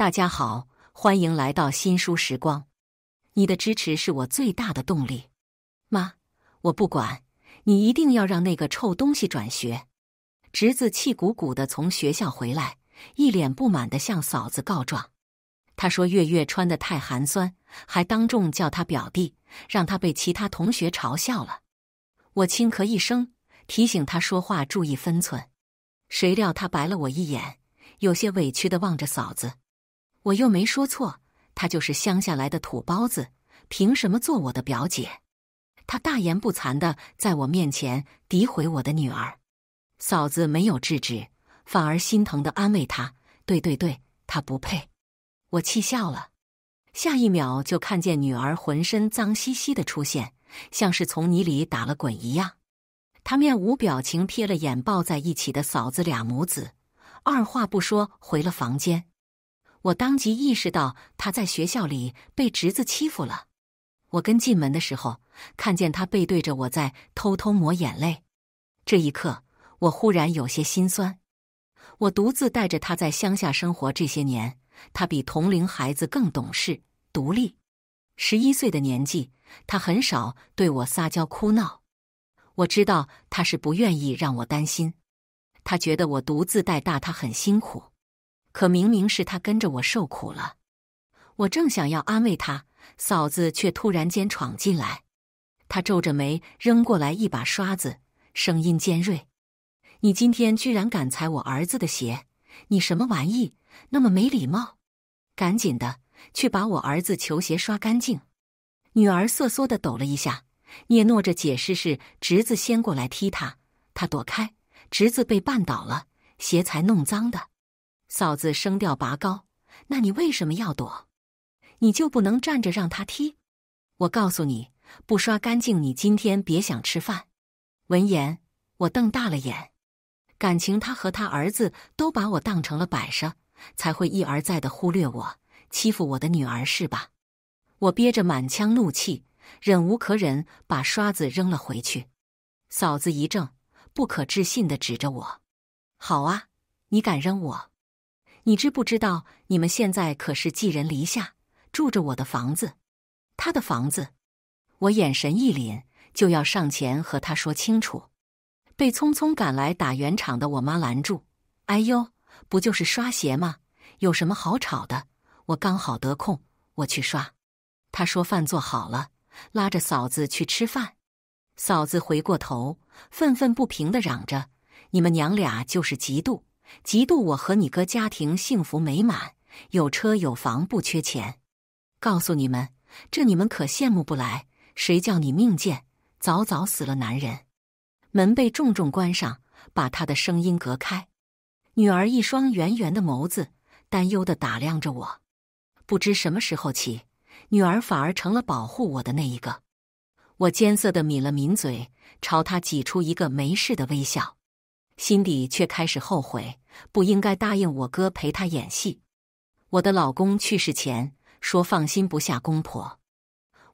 大家好，欢迎来到新书时光。你的支持是我最大的动力。妈，我不管，你一定要让那个臭东西转学。侄子气鼓鼓的从学校回来，一脸不满的向嫂子告状。他说：“月月穿的太寒酸，还当众叫他表弟，让他被其他同学嘲笑了。”我轻咳一声，提醒他说话注意分寸。谁料他白了我一眼，有些委屈的望着嫂子。我又没说错，她就是乡下来的土包子，凭什么做我的表姐？她大言不惭的在我面前诋毁我的女儿。嫂子没有制止，反而心疼的安慰她。对对对，她不配。我气笑了，下一秒就看见女儿浑身脏兮兮的出现，像是从泥里打了滚一样。她面无表情，瞥了眼抱在一起的嫂子俩母子，二话不说回了房间。我当即意识到他在学校里被侄子欺负了。我跟进门的时候，看见他背对着我在偷偷抹眼泪。这一刻，我忽然有些心酸。我独自带着他在乡下生活这些年，他比同龄孩子更懂事、独立。十一岁的年纪，他很少对我撒娇哭闹。我知道他是不愿意让我担心，他觉得我独自带大他很辛苦。可明明是他跟着我受苦了，我正想要安慰他，嫂子却突然间闯进来。他皱着眉扔过来一把刷子，声音尖锐：“你今天居然敢踩我儿子的鞋！你什么玩意？那么没礼貌！赶紧的，去把我儿子球鞋刷干净！”女儿瑟缩的抖了一下，嗫嚅着解释：“是侄子先过来踢他，他躲开，侄子被绊倒了，鞋才弄脏的。”嫂子声调拔高，那你为什么要躲？你就不能站着让他踢？我告诉你，不刷干净，你今天别想吃饭。闻言，我瞪大了眼，感情他和他儿子都把我当成了摆设，才会一而再的忽略我，欺负我的女儿是吧？我憋着满腔怒气，忍无可忍，把刷子扔了回去。嫂子一怔，不可置信的指着我：“好啊，你敢扔我？”你知不知道，你们现在可是寄人篱下，住着我的房子，他的房子。我眼神一凛，就要上前和他说清楚，被匆匆赶来打圆场的我妈拦住。哎呦，不就是刷鞋吗？有什么好吵的？我刚好得空，我去刷。他说饭做好了，拉着嫂子去吃饭。嫂子回过头，愤愤不平的嚷着：“你们娘俩就是嫉妒。”嫉妒我和你哥家庭幸福美满，有车有房，不缺钱。告诉你们，这你们可羡慕不来。谁叫你命贱，早早死了男人。门被重重关上，把他的声音隔开。女儿一双圆圆的眸子，担忧的打量着我。不知什么时候起，女儿反而成了保护我的那一个。我艰涩的抿了抿嘴，朝他挤出一个没事的微笑。心底却开始后悔，不应该答应我哥陪他演戏。我的老公去世前说放心不下公婆，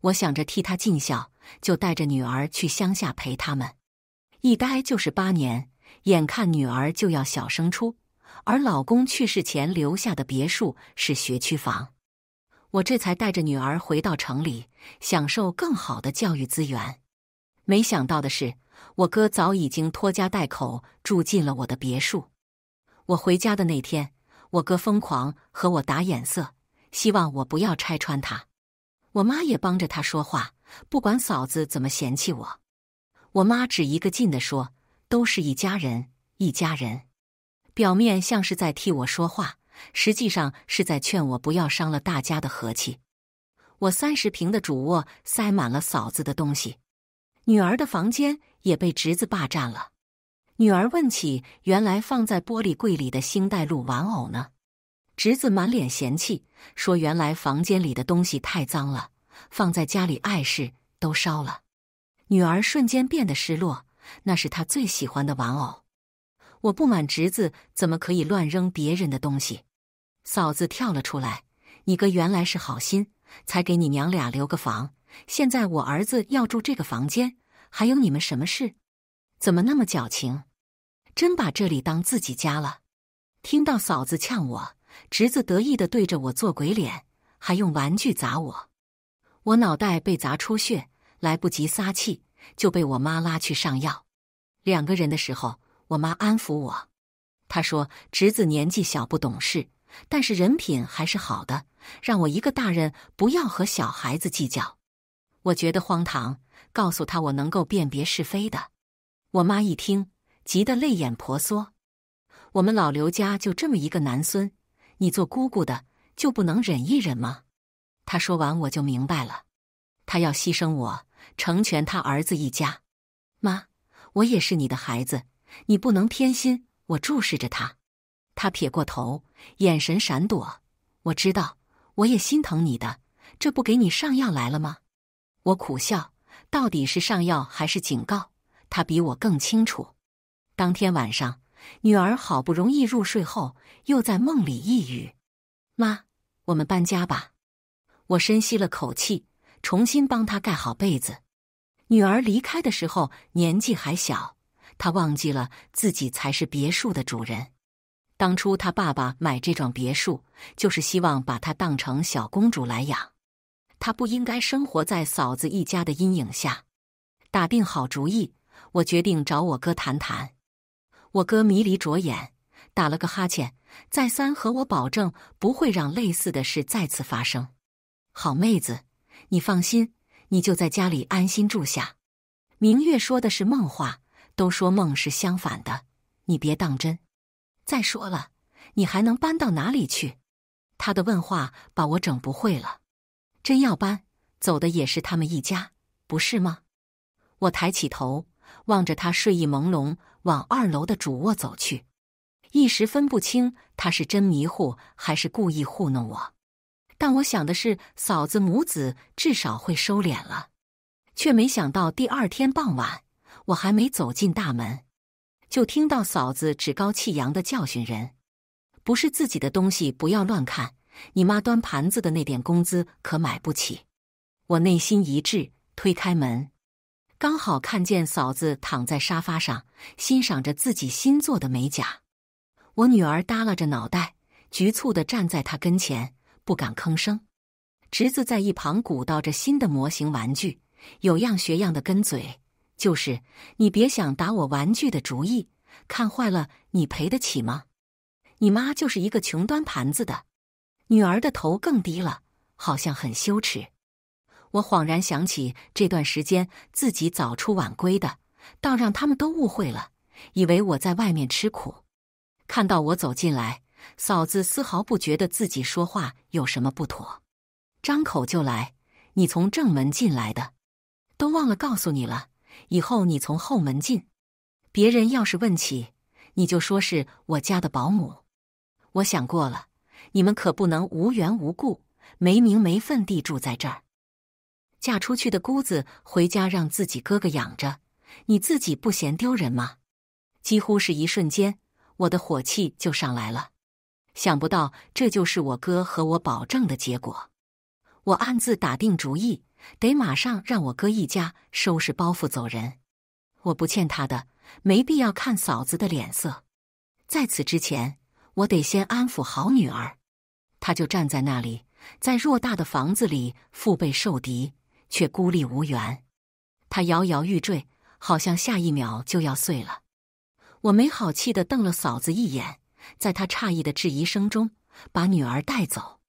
我想着替他尽孝，就带着女儿去乡下陪他们，一待就是八年。眼看女儿就要小升初，而老公去世前留下的别墅是学区房，我这才带着女儿回到城里，享受更好的教育资源。没想到的是。我哥早已经拖家带口住进了我的别墅。我回家的那天，我哥疯狂和我打眼色，希望我不要拆穿他。我妈也帮着他说话，不管嫂子怎么嫌弃我，我妈只一个劲的说“都是一家人，一家人”，表面像是在替我说话，实际上是在劝我不要伤了大家的和气。我三十平的主卧塞满了嫂子的东西，女儿的房间。也被侄子霸占了。女儿问起原来放在玻璃柜里的星黛露玩偶呢？侄子满脸嫌弃，说：“原来房间里的东西太脏了，放在家里碍事，都烧了。”女儿瞬间变得失落，那是她最喜欢的玩偶。我不满侄子怎么可以乱扔别人的东西？嫂子跳了出来：“你哥原来是好心，才给你娘俩留个房。现在我儿子要住这个房间。”还有你们什么事？怎么那么矫情？真把这里当自己家了？听到嫂子呛我，侄子得意的对着我做鬼脸，还用玩具砸我。我脑袋被砸出血，来不及撒气，就被我妈拉去上药。两个人的时候，我妈安抚我，她说侄子年纪小不懂事，但是人品还是好的，让我一个大人不要和小孩子计较。我觉得荒唐。告诉他我能够辨别是非的，我妈一听急得泪眼婆娑。我们老刘家就这么一个男孙，你做姑姑的就不能忍一忍吗？她说完我就明白了，她要牺牲我，成全她儿子一家。妈，我也是你的孩子，你不能偏心。我注视着他，他撇过头，眼神闪躲。我知道，我也心疼你的，这不给你上药来了吗？我苦笑。到底是上药还是警告？他比我更清楚。当天晚上，女儿好不容易入睡后，又在梦里抑语：“妈，我们搬家吧。”我深吸了口气，重新帮她盖好被子。女儿离开的时候年纪还小，她忘记了自己才是别墅的主人。当初她爸爸买这幢别墅，就是希望把她当成小公主来养。他不应该生活在嫂子一家的阴影下。打定好主意，我决定找我哥谈谈。我哥迷离着眼，打了个哈欠，再三和我保证不会让类似的事再次发生。好妹子，你放心，你就在家里安心住下。明月说的是梦话，都说梦是相反的，你别当真。再说了，你还能搬到哪里去？他的问话把我整不会了。真要搬走的也是他们一家，不是吗？我抬起头，望着他睡意朦胧往二楼的主卧走去，一时分不清他是真迷糊还是故意糊弄我。但我想的是，嫂子母子至少会收敛了，却没想到第二天傍晚，我还没走进大门，就听到嫂子趾高气扬的教训人：“不是自己的东西，不要乱看。”你妈端盘子的那点工资可买不起。我内心一滞，推开门，刚好看见嫂子躺在沙发上欣赏着自己新做的美甲。我女儿耷拉着脑袋，局促地站在她跟前，不敢吭声。侄子在一旁鼓捣着新的模型玩具，有样学样的跟嘴，就是你别想打我玩具的主意，看坏了你赔得起吗？你妈就是一个穷端盘子的。女儿的头更低了，好像很羞耻。我恍然想起这段时间自己早出晚归的，倒让他们都误会了，以为我在外面吃苦。看到我走进来，嫂子丝毫不觉得自己说话有什么不妥，张口就来：“你从正门进来的，都忘了告诉你了。以后你从后门进，别人要是问起，你就说是我家的保姆。”我想过了。你们可不能无缘无故、没名没分地住在这儿。嫁出去的姑子回家让自己哥哥养着，你自己不嫌丢人吗？几乎是一瞬间，我的火气就上来了。想不到这就是我哥和我保证的结果。我暗自打定主意，得马上让我哥一家收拾包袱走人。我不欠他的，没必要看嫂子的脸色。在此之前，我得先安抚好女儿。他就站在那里，在偌大的房子里腹背受敌，却孤立无援。他摇摇欲坠，好像下一秒就要碎了。我没好气的瞪了嫂子一眼，在她诧异的质疑声中，把女儿带走。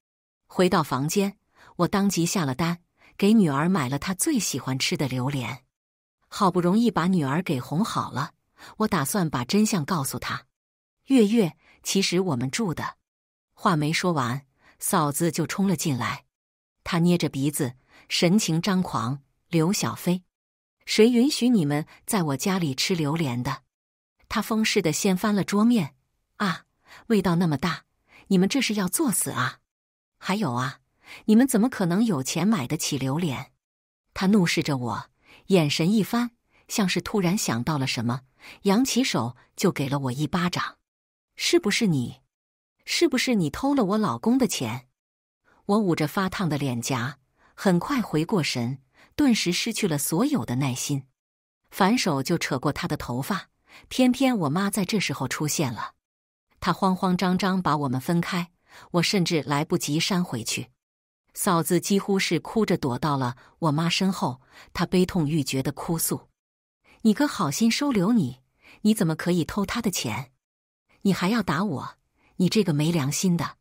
回到房间，我当即下了单，给女儿买了她最喜欢吃的榴莲。好不容易把女儿给哄好了，我打算把真相告诉她。月月，其实我们住的。话没说完，嫂子就冲了进来。她捏着鼻子，神情张狂。刘小飞，谁允许你们在我家里吃榴莲的？她疯似的掀翻了桌面啊！味道那么大，你们这是要作死啊？还有啊，你们怎么可能有钱买得起榴莲？她怒视着我，眼神一翻，像是突然想到了什么，扬起手就给了我一巴掌。是不是你？是不是你偷了我老公的钱？我捂着发烫的脸颊，很快回过神，顿时失去了所有的耐心，反手就扯过他的头发。偏偏我妈在这时候出现了，她慌慌张张把我们分开，我甚至来不及扇回去。嫂子几乎是哭着躲到了我妈身后，她悲痛欲绝的哭诉：“你哥好心收留你，你怎么可以偷他的钱？你还要打我！”你这个没良心的，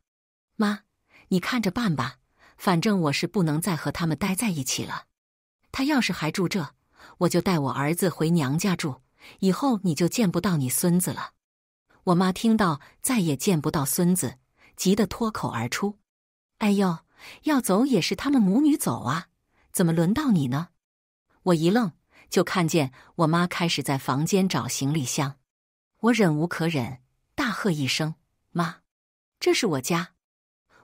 妈，你看着办吧。反正我是不能再和他们待在一起了。他要是还住这，我就带我儿子回娘家住，以后你就见不到你孙子了。我妈听到再也见不到孙子，急得脱口而出：“哎呦，要走也是他们母女走啊，怎么轮到你呢？”我一愣，就看见我妈开始在房间找行李箱。我忍无可忍，大喝一声。妈，这是我家。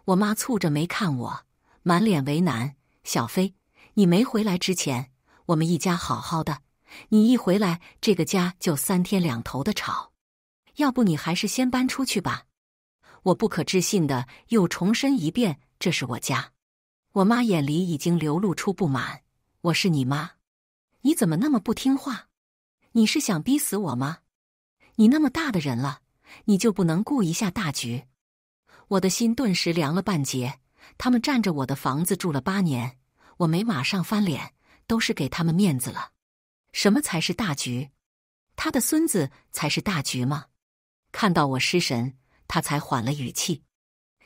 我妈蹙着眉看我，满脸为难。小飞，你没回来之前，我们一家好好的。你一回来，这个家就三天两头的吵。要不你还是先搬出去吧。我不可置信的又重申一遍：这是我家。我妈眼里已经流露出不满。我是你妈，你怎么那么不听话？你是想逼死我吗？你那么大的人了！你就不能顾一下大局？我的心顿时凉了半截。他们占着我的房子住了八年，我没马上翻脸，都是给他们面子了。什么才是大局？他的孙子才是大局吗？看到我失神，他才缓了语气：“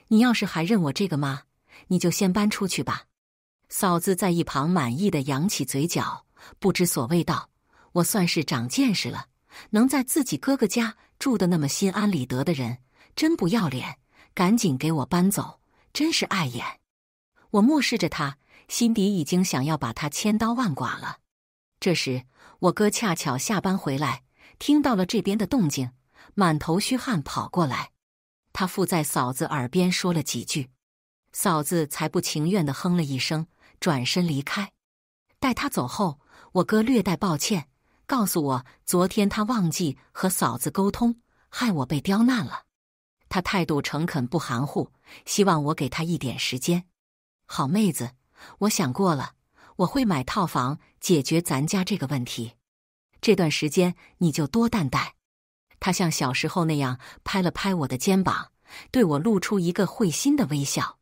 你要是还认我这个妈，你就先搬出去吧。”嫂子在一旁满意的扬起嘴角，不知所谓道：“我算是长见识了，能在自己哥哥家。”住的那么心安理得的人，真不要脸！赶紧给我搬走，真是碍眼！我漠视着他，心底已经想要把他千刀万剐了。这时，我哥恰巧下班回来，听到了这边的动静，满头虚汗跑过来，他附在嫂子耳边说了几句，嫂子才不情愿的哼了一声，转身离开。待他走后，我哥略带抱歉。告诉我，昨天他忘记和嫂子沟通，害我被刁难了。他态度诚恳，不含糊，希望我给他一点时间。好妹子，我想过了，我会买套房解决咱家这个问题。这段时间你就多担待。他像小时候那样拍了拍我的肩膀，对我露出一个会心的微笑。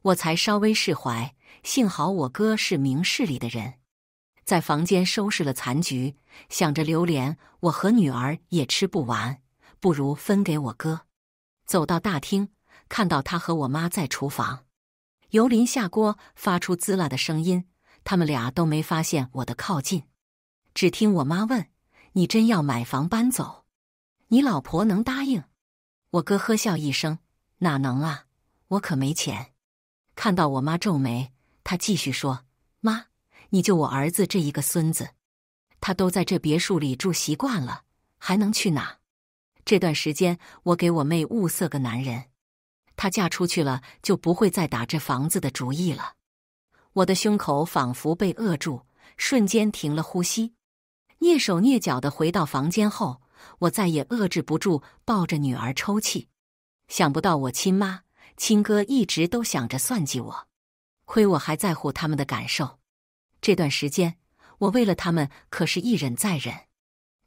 我才稍微释怀，幸好我哥是明事理的人。在房间收拾了残局，想着榴莲我和女儿也吃不完，不如分给我哥。走到大厅，看到他和我妈在厨房，油淋下锅发出滋啦的声音，他们俩都没发现我的靠近。只听我妈问：“你真要买房搬走？你老婆能答应？”我哥呵笑一声：“哪能啊，我可没钱。”看到我妈皱眉，他继续说：“妈。”你就我儿子这一个孙子，他都在这别墅里住习惯了，还能去哪？这段时间我给我妹物色个男人，她嫁出去了就不会再打这房子的主意了。我的胸口仿佛被扼住，瞬间停了呼吸。蹑手蹑脚的回到房间后，我再也遏制不住，抱着女儿抽泣。想不到我亲妈、亲哥一直都想着算计我，亏我还在乎他们的感受。这段时间，我为了他们可是一忍再忍，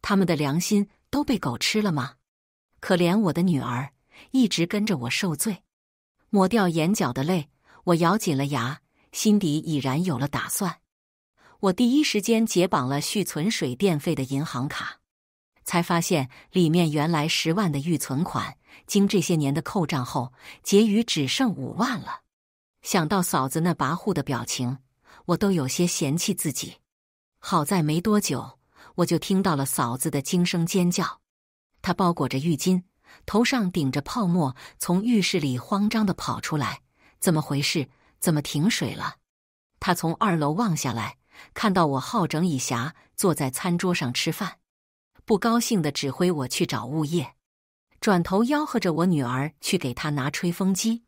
他们的良心都被狗吃了吗？可怜我的女儿，一直跟着我受罪。抹掉眼角的泪，我咬紧了牙，心底已然有了打算。我第一时间解绑了续存水电费的银行卡，才发现里面原来十万的预存款，经这些年的扣账后，结余只剩五万了。想到嫂子那跋扈的表情。我都有些嫌弃自己，好在没多久，我就听到了嫂子的惊声尖叫。她包裹着浴巾，头上顶着泡沫，从浴室里慌张的跑出来。怎么回事？怎么停水了？她从二楼望下来，看到我好整以暇坐在餐桌上吃饭，不高兴的指挥我去找物业，转头吆喝着我女儿去给她拿吹风机。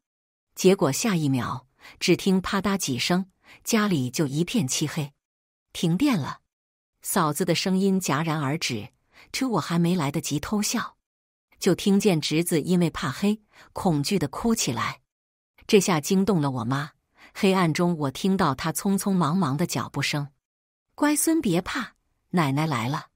结果下一秒，只听啪嗒几声。家里就一片漆黑，停电了。嫂子的声音戛然而止，这我还没来得及偷笑，就听见侄子因为怕黑，恐惧的哭起来。这下惊动了我妈，黑暗中我听到她匆匆忙忙的脚步声：“乖孙别怕，奶奶来了。”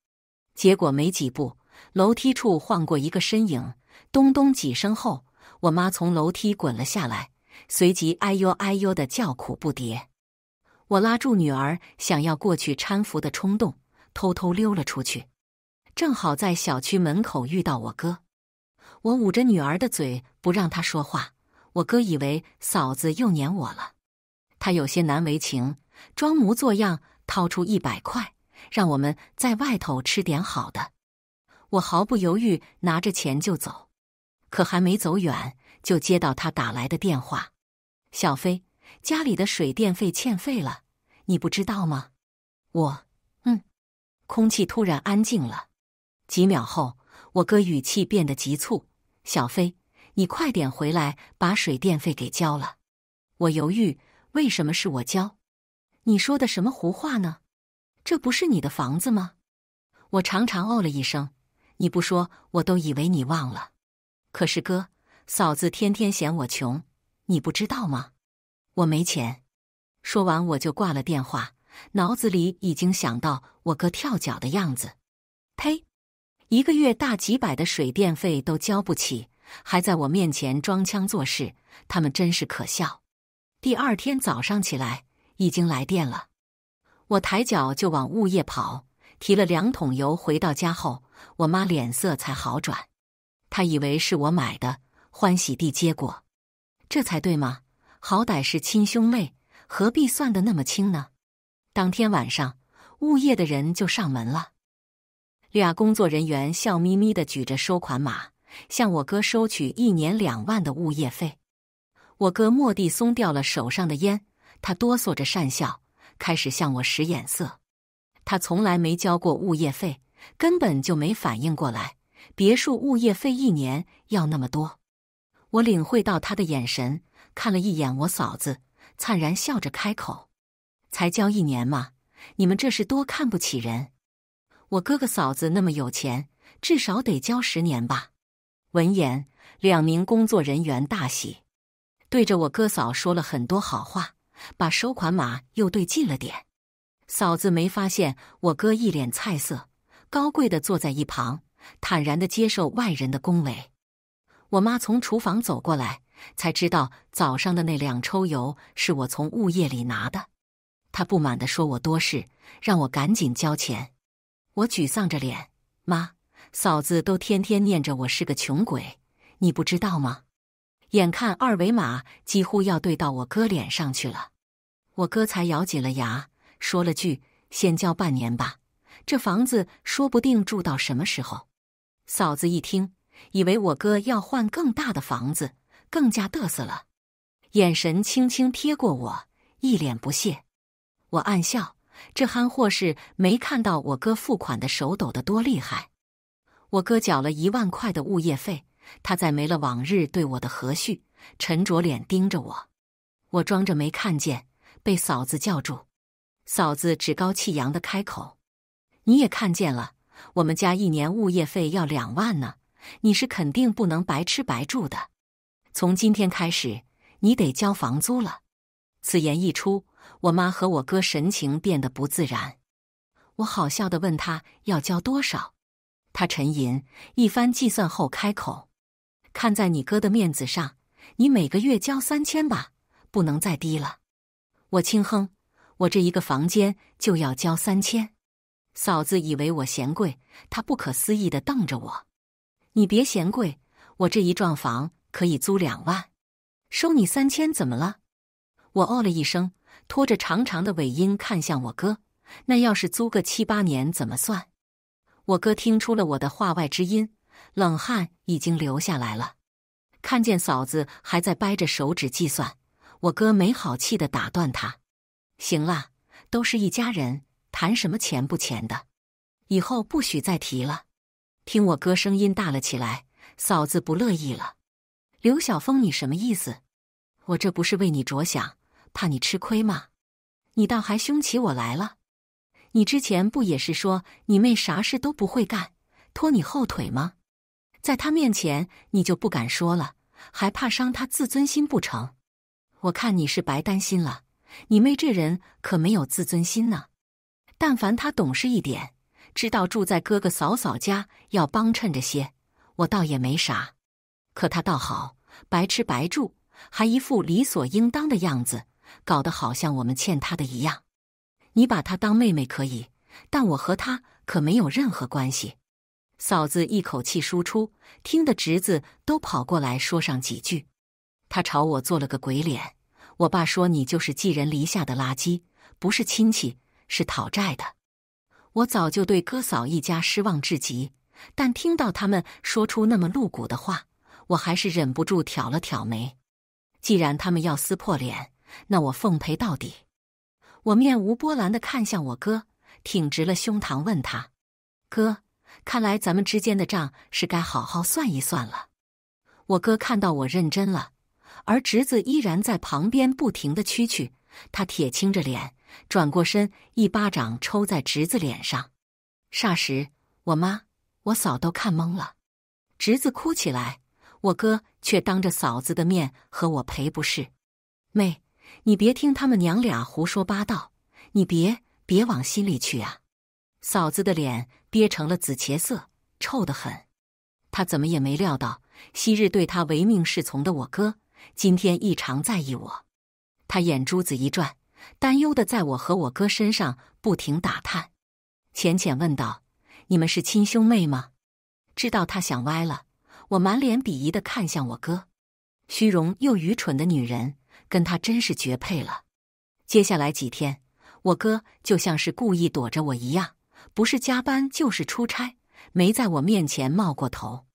结果没几步，楼梯处晃过一个身影，咚咚几声后，我妈从楼梯滚了下来，随即哎呦哎呦的叫苦不迭。我拉住女儿，想要过去搀扶的冲动，偷偷溜了出去。正好在小区门口遇到我哥，我捂着女儿的嘴不让她说话。我哥以为嫂子又撵我了，他有些难为情，装模作样掏出一百块，让我们在外头吃点好的。我毫不犹豫拿着钱就走，可还没走远就接到他打来的电话，小飞。家里的水电费欠费了，你不知道吗？我，嗯。空气突然安静了，几秒后，我哥语气变得急促：“小飞，你快点回来把水电费给交了。”我犹豫：“为什么是我交？”你说的什么胡话呢？这不是你的房子吗？我长长哦了一声：“你不说我都以为你忘了。”可是哥，嫂子天天嫌我穷，你不知道吗？我没钱，说完我就挂了电话，脑子里已经想到我哥跳脚的样子。呸！一个月大几百的水电费都交不起，还在我面前装腔作势，他们真是可笑。第二天早上起来，已经来电了，我抬脚就往物业跑，提了两桶油。回到家后，我妈脸色才好转，她以为是我买的，欢喜地接过，这才对吗？好歹是亲兄妹，何必算得那么清呢？当天晚上，物业的人就上门了。俩工作人员笑眯眯的举着收款码，向我哥收取一年两万的物业费。我哥蓦地松掉了手上的烟，他哆嗦着讪笑，开始向我使眼色。他从来没交过物业费，根本就没反应过来，别墅物业费一年要那么多。我领会到他的眼神。看了一眼我嫂子，灿然笑着开口：“才交一年嘛，你们这是多看不起人！我哥哥嫂子那么有钱，至少得交十年吧。”闻言，两名工作人员大喜，对着我哥嫂说了很多好话，把收款码又对近了点。嫂子没发现我哥一脸菜色，高贵的坐在一旁，坦然的接受外人的恭维。我妈从厨房走过来。才知道早上的那两抽油是我从物业里拿的，他不满的说我多事，让我赶紧交钱。我沮丧着脸，妈、嫂子都天天念着我是个穷鬼，你不知道吗？眼看二维码几乎要对到我哥脸上去了，我哥才咬紧了牙，说了句：“先交半年吧，这房子说不定住到什么时候。”嫂子一听，以为我哥要换更大的房子。更加得瑟了，眼神轻轻瞥过我，一脸不屑。我暗笑，这憨货是没看到我哥付款的手抖得多厉害。我哥缴了一万块的物业费，他再没了往日对我的和煦，沉着脸盯着我。我装着没看见，被嫂子叫住。嫂子趾高气扬的开口：“你也看见了，我们家一年物业费要两万呢，你是肯定不能白吃白住的。”从今天开始，你得交房租了。此言一出，我妈和我哥神情变得不自然。我好笑的问他要交多少，他沉吟一番，计算后开口：“看在你哥的面子上，你每个月交三千吧，不能再低了。”我轻哼：“我这一个房间就要交三千。”嫂子以为我嫌贵，她不可思议的瞪着我：“你别嫌贵，我这一幢房。”可以租两万，收你三千，怎么了？我哦了一声，拖着长长的尾音看向我哥。那要是租个七八年，怎么算？我哥听出了我的话外之音，冷汗已经流下来了。看见嫂子还在掰着手指计算，我哥没好气的打断他：“行了，都是一家人，谈什么钱不钱的？以后不许再提了。”听我哥声音大了起来，嫂子不乐意了。刘晓峰，你什么意思？我这不是为你着想，怕你吃亏吗？你倒还凶起我来了。你之前不也是说你妹啥事都不会干，拖你后腿吗？在她面前你就不敢说了，还怕伤她自尊心不成？我看你是白担心了。你妹这人可没有自尊心呢。但凡她懂事一点，知道住在哥哥嫂嫂家要帮衬着些，我倒也没啥。可他倒好，白吃白住，还一副理所应当的样子，搞得好像我们欠他的一样。你把他当妹妹可以，但我和他可没有任何关系。嫂子一口气输出，听得侄子都跑过来说上几句。他朝我做了个鬼脸。我爸说：“你就是寄人篱下的垃圾，不是亲戚，是讨债的。”我早就对哥嫂一家失望至极，但听到他们说出那么露骨的话。我还是忍不住挑了挑眉，既然他们要撕破脸，那我奉陪到底。我面无波澜的看向我哥，挺直了胸膛问他：“哥，看来咱们之间的账是该好好算一算了。”我哥看到我认真了，而侄子依然在旁边不停的蛐蛐。他铁青着脸，转过身一巴掌抽在侄子脸上。霎时，我妈、我嫂都看懵了，侄子哭起来。我哥却当着嫂子的面和我赔不是，妹，你别听他们娘俩胡说八道，你别别往心里去啊！嫂子的脸憋成了紫茄色，臭得很。他怎么也没料到，昔日对他唯命是从的我哥，今天异常在意我。他眼珠子一转，担忧的在我和我哥身上不停打探，浅浅问道：“你们是亲兄妹吗？”知道他想歪了。我满脸鄙夷的看向我哥，虚荣又愚蠢的女人，跟他真是绝配了。接下来几天，我哥就像是故意躲着我一样，不是加班就是出差，没在我面前冒过头。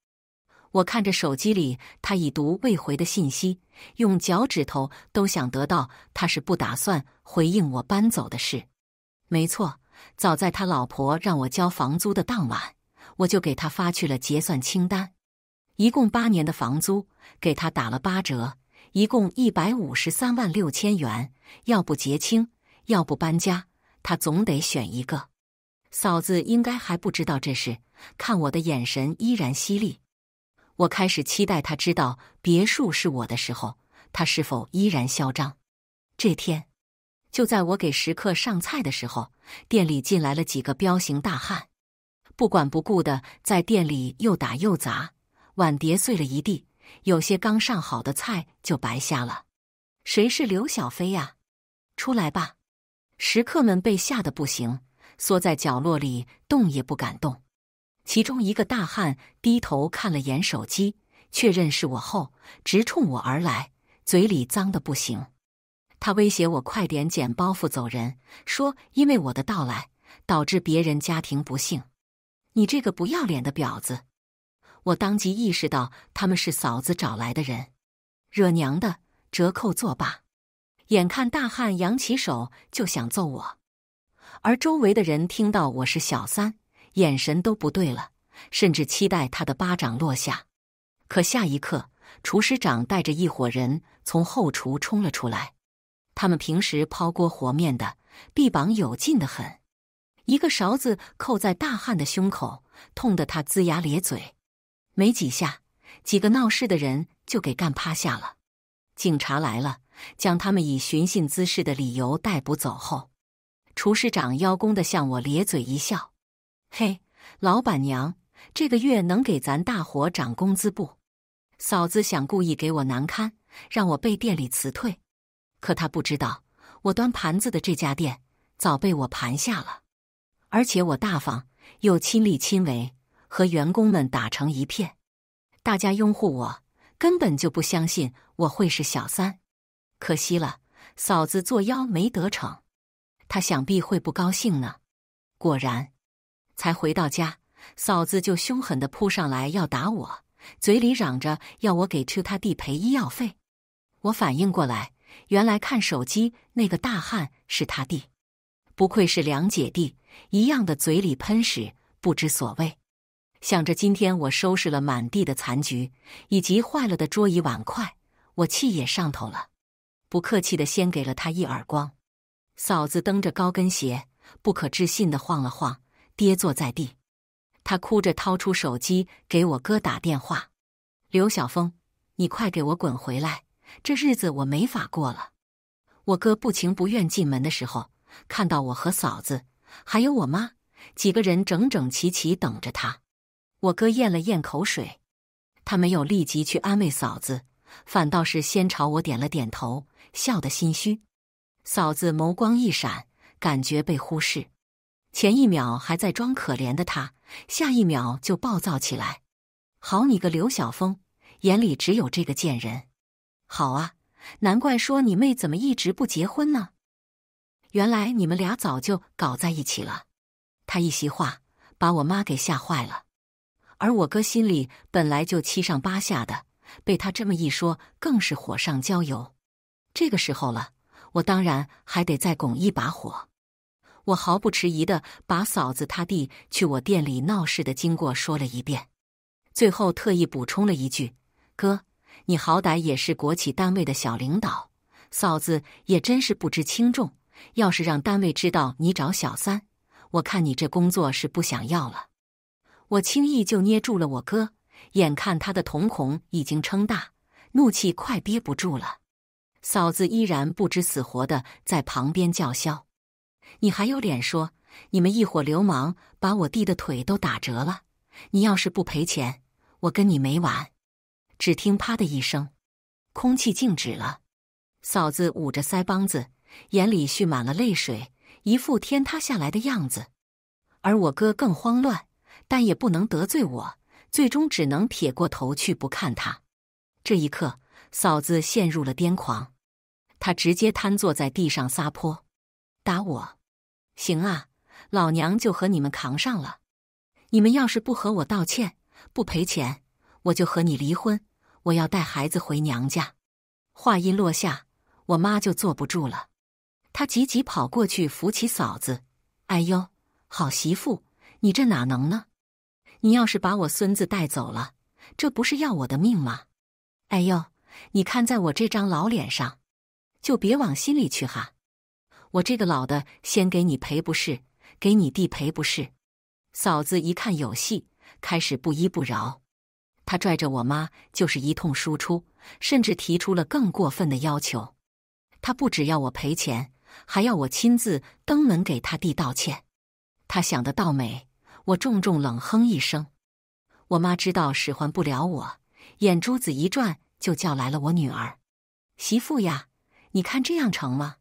我看着手机里他已读未回的信息，用脚趾头都想得到，他是不打算回应我搬走的事。没错，早在他老婆让我交房租的当晚，我就给他发去了结算清单。一共八年的房租给他打了八折，一共一百五十三万六千元，要不结清，要不搬家，他总得选一个。嫂子应该还不知道这事，看我的眼神依然犀利。我开始期待他知道别墅是我的时候，他是否依然嚣张。这天，就在我给食客上菜的时候，店里进来了几个彪形大汉，不管不顾的在店里又打又砸。碗碟碎了一地，有些刚上好的菜就白瞎了。谁是刘小飞呀？出来吧！食客们被吓得不行，缩在角落里动也不敢动。其中一个大汉低头看了眼手机，确认是我后，直冲我而来，嘴里脏的不行。他威胁我快点捡包袱走人，说因为我的到来导致别人家庭不幸。你这个不要脸的婊子！我当即意识到他们是嫂子找来的人，惹娘的折扣作罢。眼看大汉扬起手就想揍我，而周围的人听到我是小三，眼神都不对了，甚至期待他的巴掌落下。可下一刻，厨师长带着一伙人从后厨冲了出来，他们平时抛锅和面的，臂膀有劲的很，一个勺子扣在大汉的胸口，痛得他龇牙咧嘴。没几下，几个闹事的人就给干趴下了。警察来了，将他们以寻衅滋事的理由逮捕走后，厨师长邀功的向我咧嘴一笑：“嘿，老板娘，这个月能给咱大伙涨工资不？”嫂子想故意给我难堪，让我被店里辞退，可她不知道我端盘子的这家店早被我盘下了，而且我大方又亲力亲为。和员工们打成一片，大家拥护我，根本就不相信我会是小三。可惜了，嫂子作妖没得逞，她想必会不高兴呢。果然，才回到家，嫂子就凶狠的扑上来要打我，嘴里嚷着要我给去他弟赔医药费。我反应过来，原来看手机那个大汉是他弟，不愧是两姐弟一样的嘴里喷屎，不知所谓。想着今天我收拾了满地的残局以及坏了的桌椅碗筷，我气也上头了，不客气的先给了他一耳光。嫂子蹬着高跟鞋，不可置信的晃了晃，跌坐在地。她哭着掏出手机给我哥打电话：“刘晓峰，你快给我滚回来，这日子我没法过了。”我哥不情不愿进门的时候，看到我和嫂子还有我妈几个人整整齐齐等着他。我哥咽了咽口水，他没有立即去安慰嫂子，反倒是先朝我点了点头，笑得心虚。嫂子眸光一闪，感觉被忽视。前一秒还在装可怜的他，下一秒就暴躁起来。好你个刘晓峰，眼里只有这个贱人！好啊，难怪说你妹怎么一直不结婚呢？原来你们俩早就搞在一起了。他一席话把我妈给吓坏了。而我哥心里本来就七上八下的，被他这么一说，更是火上浇油。这个时候了，我当然还得再拱一把火。我毫不迟疑的把嫂子他弟去我店里闹事的经过说了一遍，最后特意补充了一句：“哥，你好歹也是国企单位的小领导，嫂子也真是不知轻重。要是让单位知道你找小三，我看你这工作是不想要了。”我轻易就捏住了我哥，眼看他的瞳孔已经撑大，怒气快憋不住了。嫂子依然不知死活的在旁边叫嚣：“你还有脸说你们一伙流氓把我弟的腿都打折了？你要是不赔钱，我跟你没完！”只听“啪”的一声，空气静止了。嫂子捂着腮帮子，眼里蓄满了泪水，一副天塌下来的样子。而我哥更慌乱。但也不能得罪我，最终只能撇过头去不看他。这一刻，嫂子陷入了癫狂，她直接瘫坐在地上撒泼：“打我，行啊，老娘就和你们扛上了！你们要是不和我道歉，不赔钱，我就和你离婚！我要带孩子回娘家！”话音落下，我妈就坐不住了，她急急跑过去扶起嫂子：“哎呦，好媳妇，你这哪能呢？”你要是把我孙子带走了，这不是要我的命吗？哎呦，你看在我这张老脸上，就别往心里去哈。我这个老的先给你赔不是，给你弟赔不是。嫂子一看有戏，开始不依不饶。他拽着我妈就是一通输出，甚至提出了更过分的要求。他不只要我赔钱，还要我亲自登门给他弟道歉。他想的倒美。我重重冷哼一声，我妈知道使唤不了我，眼珠子一转就叫来了我女儿，媳妇呀，你看这样成吗？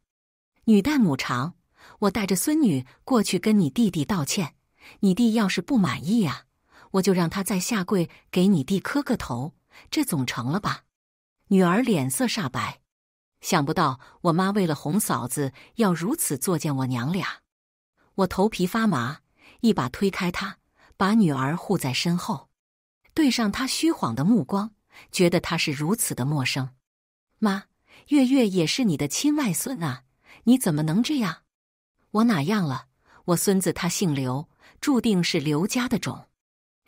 女带母长，我带着孙女过去跟你弟弟道歉，你弟要是不满意呀，我就让他再下跪给你弟磕个头，这总成了吧？女儿脸色煞白，想不到我妈为了哄嫂子，要如此作践我娘俩，我头皮发麻。一把推开他，把女儿护在身后，对上他虚晃的目光，觉得他是如此的陌生。妈，月月也是你的亲外孙啊，你怎么能这样？我哪样了？我孙子他姓刘，注定是刘家的种。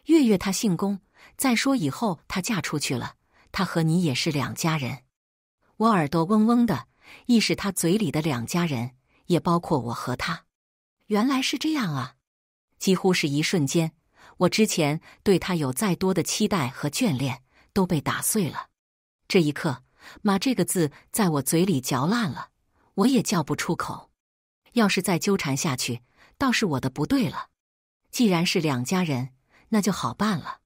月月她姓龚，再说以后她嫁出去了，她和你也是两家人。我耳朵嗡嗡的，意识她嘴里的两家人，也包括我和她。原来是这样啊！几乎是一瞬间，我之前对他有再多的期待和眷恋都被打碎了。这一刻，“妈”这个字在我嘴里嚼烂了，我也叫不出口。要是再纠缠下去，倒是我的不对了。既然是两家人，那就好办了。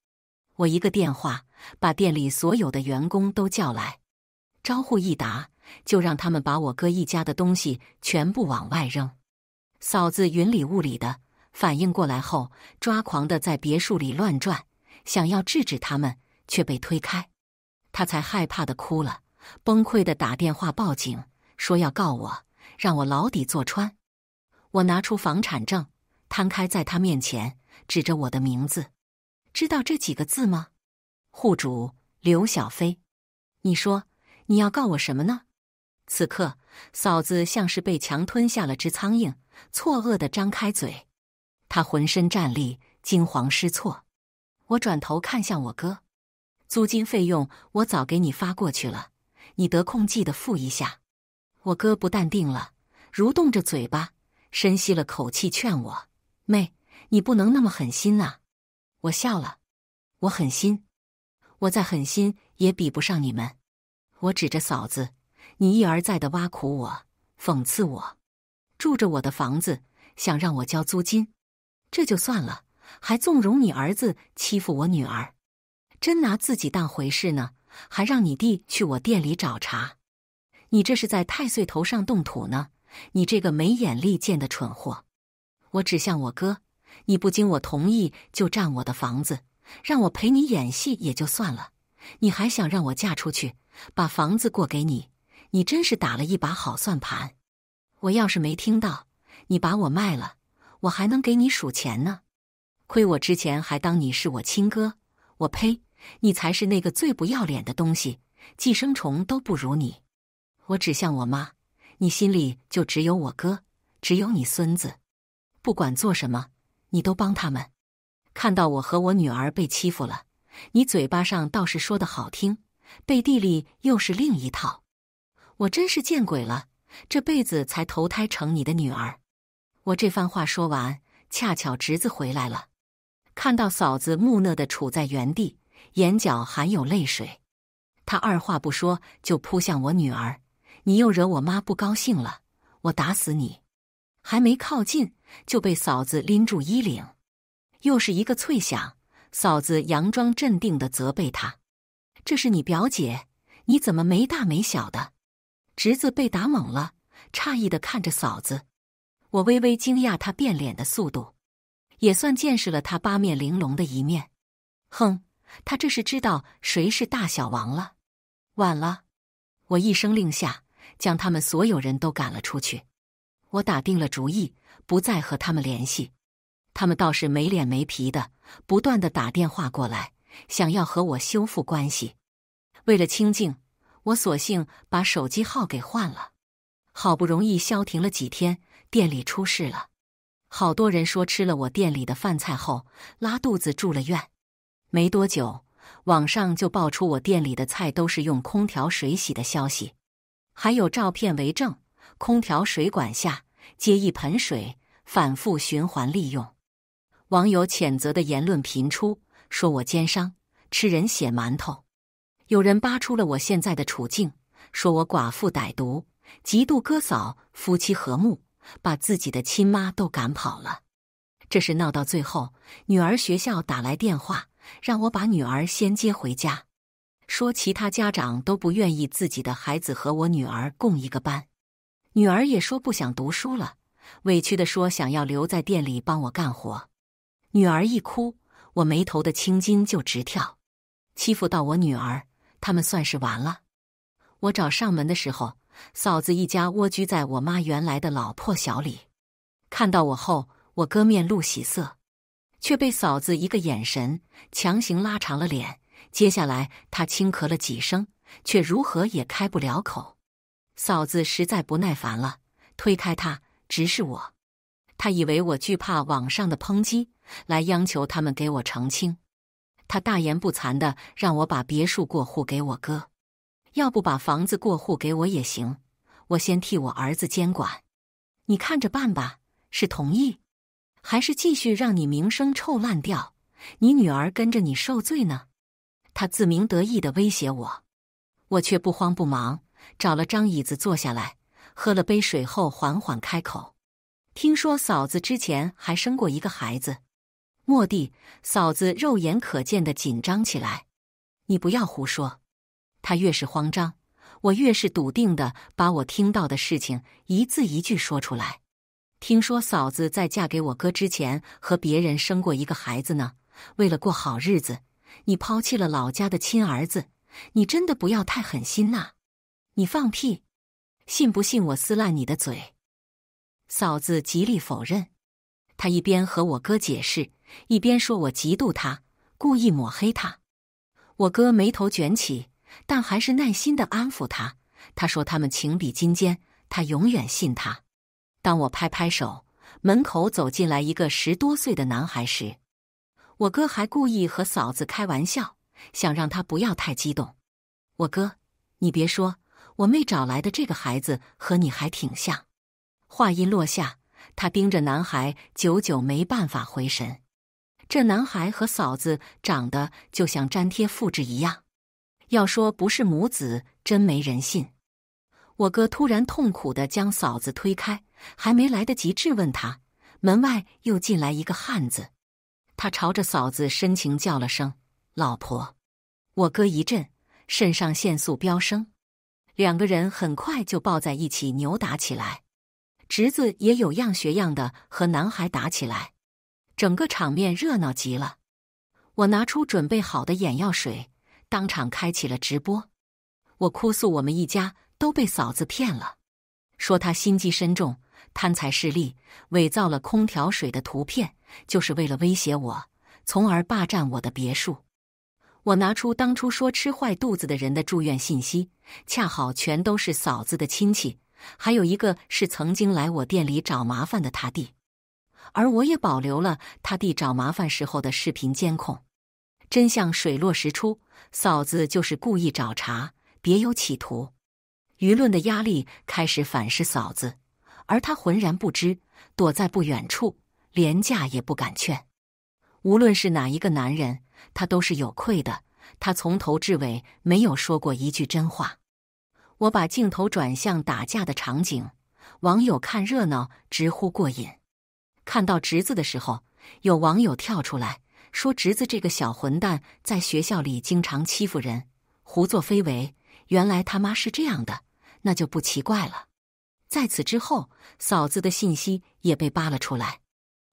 我一个电话把店里所有的员工都叫来，招呼一打，就让他们把我哥一家的东西全部往外扔。嫂子云里雾里的。反应过来后，抓狂的在别墅里乱转，想要制止他们，却被推开。他才害怕的哭了，崩溃的打电话报警，说要告我，让我牢底坐穿。我拿出房产证，摊开在他面前，指着我的名字：“知道这几个字吗？户主刘小飞。你说你要告我什么呢？”此刻，嫂子像是被强吞下了只苍蝇，错愕的张开嘴。他浑身战栗，惊慌失措。我转头看向我哥，租金费用我早给你发过去了，你得空记得付一下。我哥不淡定了，蠕动着嘴巴，深吸了口气，劝我：“妹，你不能那么狠心啊！”我笑了，我狠心，我再狠心也比不上你们。我指着嫂子：“你一而再的挖苦我，讽刺我，住着我的房子，想让我交租金。”这就算了，还纵容你儿子欺负我女儿，真拿自己当回事呢！还让你弟去我店里找茬，你这是在太岁头上动土呢！你这个没眼力见的蠢货！我指向我哥，你不经我同意就占我的房子，让我陪你演戏也就算了，你还想让我嫁出去，把房子过给你？你真是打了一把好算盘！我要是没听到，你把我卖了。我还能给你数钱呢，亏我之前还当你是我亲哥，我呸！你才是那个最不要脸的东西，寄生虫都不如你。我指向我妈，你心里就只有我哥，只有你孙子，不管做什么你都帮他们。看到我和我女儿被欺负了，你嘴巴上倒是说的好听，背地里又是另一套。我真是见鬼了，这辈子才投胎成你的女儿。我这番话说完，恰巧侄子回来了，看到嫂子木讷的处在原地，眼角含有泪水，他二话不说就扑向我女儿，你又惹我妈不高兴了，我打死你！还没靠近，就被嫂子拎住衣领，又是一个脆响，嫂子佯装镇定的责备他：“这是你表姐，你怎么没大没小的？”侄子被打懵了，诧异的看着嫂子。我微微惊讶，他变脸的速度，也算见识了他八面玲珑的一面。哼，他这是知道谁是大小王了。晚了，我一声令下，将他们所有人都赶了出去。我打定了主意，不再和他们联系。他们倒是没脸没皮的，不断的打电话过来，想要和我修复关系。为了清静，我索性把手机号给换了。好不容易消停了几天。店里出事了，好多人说吃了我店里的饭菜后拉肚子住了院。没多久，网上就爆出我店里的菜都是用空调水洗的消息，还有照片为证。空调水管下接一盆水，反复循环利用。网友谴责的言论频出，说我奸商，吃人血馒头。有人扒出了我现在的处境，说我寡妇歹毒，嫉妒哥嫂夫妻和睦。把自己的亲妈都赶跑了，这事闹到最后，女儿学校打来电话，让我把女儿先接回家，说其他家长都不愿意自己的孩子和我女儿共一个班，女儿也说不想读书了，委屈的说想要留在店里帮我干活。女儿一哭，我眉头的青筋就直跳，欺负到我女儿，他们算是完了。我找上门的时候。嫂子一家蜗居在我妈原来的老破小里。看到我后，我哥面露喜色，却被嫂子一个眼神强行拉长了脸。接下来，他轻咳了几声，却如何也开不了口。嫂子实在不耐烦了，推开他，直视我。他以为我惧怕网上的抨击，来央求他们给我澄清。他大言不惭的让我把别墅过户给我哥。要不把房子过户给我也行，我先替我儿子监管，你看着办吧。是同意，还是继续让你名声臭烂掉，你女儿跟着你受罪呢？他自鸣得意的威胁我，我却不慌不忙，找了张椅子坐下来，喝了杯水后，缓缓开口：“听说嫂子之前还生过一个孩子。”莫地，嫂子肉眼可见的紧张起来。你不要胡说。他越是慌张，我越是笃定的把我听到的事情一字一句说出来。听说嫂子在嫁给我哥之前和别人生过一个孩子呢。为了过好日子，你抛弃了老家的亲儿子，你真的不要太狠心呐！你放屁！信不信我撕烂你的嘴？嫂子极力否认，她一边和我哥解释，一边说我嫉妒他，故意抹黑他。我哥眉头卷起。但还是耐心的安抚他。他说：“他们情比金坚，他永远信他。”当我拍拍手，门口走进来一个十多岁的男孩时，我哥还故意和嫂子开玩笑，想让他不要太激动。我哥，你别说，我妹找来的这个孩子和你还挺像。话音落下，他盯着男孩久久没办法回神。这男孩和嫂子长得就像粘贴复制一样。要说不是母子，真没人信。我哥突然痛苦的将嫂子推开，还没来得及质问他，门外又进来一个汉子，他朝着嫂子深情叫了声“老婆”。我哥一震，肾上腺素飙升，两个人很快就抱在一起扭打起来。侄子也有样学样的和男孩打起来，整个场面热闹极了。我拿出准备好的眼药水。当场开启了直播，我哭诉我们一家都被嫂子骗了，说她心机深重、贪财势利，伪造了空调水的图片，就是为了威胁我，从而霸占我的别墅。我拿出当初说吃坏肚子的人的住院信息，恰好全都是嫂子的亲戚，还有一个是曾经来我店里找麻烦的他弟，而我也保留了他弟找麻烦时候的视频监控。真相水落石出，嫂子就是故意找茬，别有企图。舆论的压力开始反噬嫂子，而她浑然不知，躲在不远处，连架也不敢劝。无论是哪一个男人，他都是有愧的。他从头至尾没有说过一句真话。我把镜头转向打架的场景，网友看热闹直呼过瘾。看到侄子的时候，有网友跳出来。说侄子这个小混蛋在学校里经常欺负人，胡作非为。原来他妈是这样的，那就不奇怪了。在此之后，嫂子的信息也被扒了出来，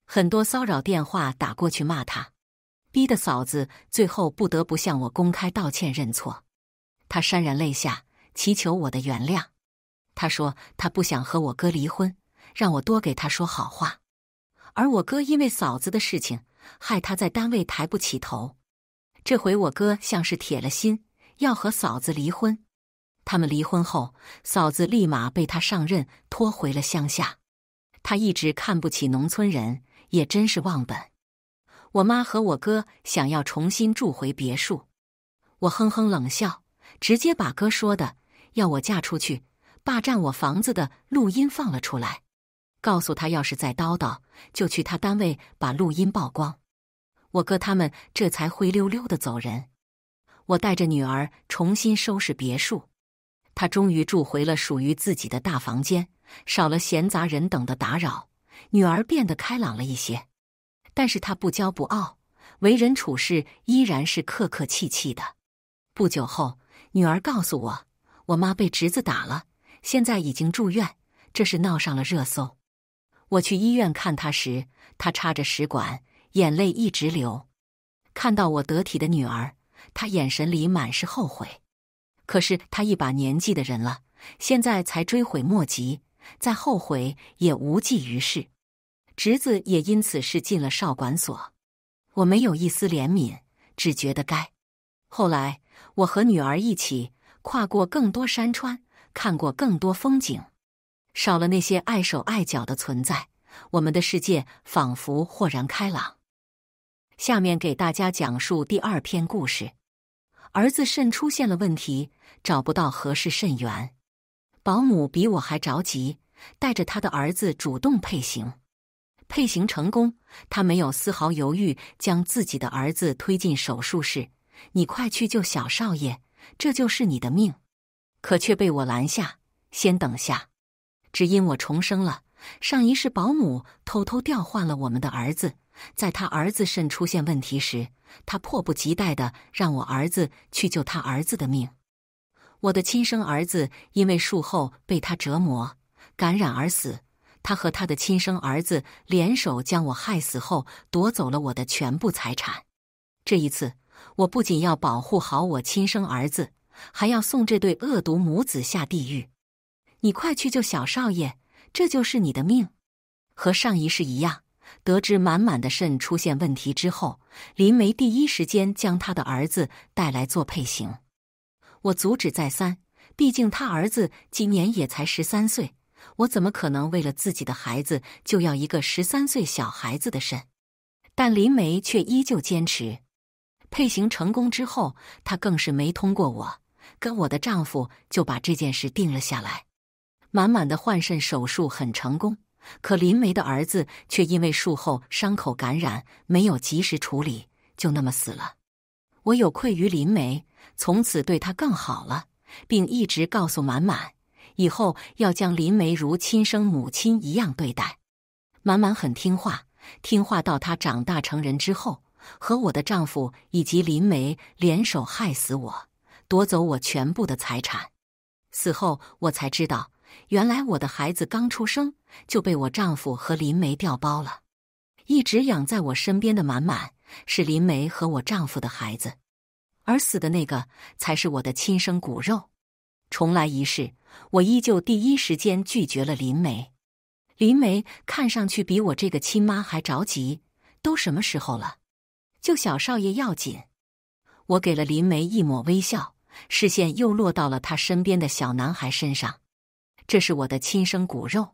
很多骚扰电话打过去骂他，逼得嫂子最后不得不向我公开道歉认错，他潸然泪下，祈求我的原谅。他说他不想和我哥离婚，让我多给他说好话。而我哥因为嫂子的事情。害他在单位抬不起头，这回我哥像是铁了心要和嫂子离婚。他们离婚后，嫂子立马被他上任拖回了乡下。他一直看不起农村人，也真是忘本。我妈和我哥想要重新住回别墅，我哼哼冷笑，直接把哥说的要我嫁出去、霸占我房子的录音放了出来。告诉他，要是再叨叨，就去他单位把录音曝光。我哥他们这才灰溜溜的走人。我带着女儿重新收拾别墅，她终于住回了属于自己的大房间，少了闲杂人等的打扰，女儿变得开朗了一些。但是她不骄不傲，为人处事依然是客客气气的。不久后，女儿告诉我，我妈被侄子打了，现在已经住院，这是闹上了热搜。我去医院看他时，他插着食管，眼泪一直流。看到我得体的女儿，他眼神里满是后悔。可是他一把年纪的人了，现在才追悔莫及，再后悔也无济于事。侄子也因此是进了少管所。我没有一丝怜悯，只觉得该。后来，我和女儿一起跨过更多山川，看过更多风景。少了那些碍手碍脚的存在，我们的世界仿佛豁然开朗。下面给大家讲述第二篇故事：儿子肾出现了问题，找不到合适肾源，保姆比我还着急，带着他的儿子主动配型。配型成功，他没有丝毫犹豫，将自己的儿子推进手术室。你快去救小少爷，这就是你的命。可却被我拦下，先等下。只因我重生了，上一世保姆偷偷调换了我们的儿子，在他儿子肾出现问题时，他迫不及待的让我儿子去救他儿子的命。我的亲生儿子因为术后被他折磨感染而死，他和他的亲生儿子联手将我害死后夺走了我的全部财产。这一次，我不仅要保护好我亲生儿子，还要送这对恶毒母子下地狱。你快去救小少爷，这就是你的命，和上一世一样。得知满满的肾出现问题之后，林梅第一时间将她的儿子带来做配型。我阻止再三，毕竟他儿子今年也才十三岁，我怎么可能为了自己的孩子就要一个十三岁小孩子的肾？但林梅却依旧坚持。配型成功之后，她更是没通过我，跟我的丈夫就把这件事定了下来。满满的换肾手术很成功，可林梅的儿子却因为术后伤口感染没有及时处理，就那么死了。我有愧于林梅，从此对她更好了，并一直告诉满满，以后要将林梅如亲生母亲一样对待。满满很听话，听话到她长大成人之后，和我的丈夫以及林梅联手害死我，夺走我全部的财产。死后，我才知道。原来我的孩子刚出生就被我丈夫和林梅调包了，一直养在我身边的满满是林梅和我丈夫的孩子，而死的那个才是我的亲生骨肉。重来一世，我依旧第一时间拒绝了林梅。林梅看上去比我这个亲妈还着急，都什么时候了？救小少爷要紧。我给了林梅一抹微笑，视线又落到了她身边的小男孩身上。这是我的亲生骨肉，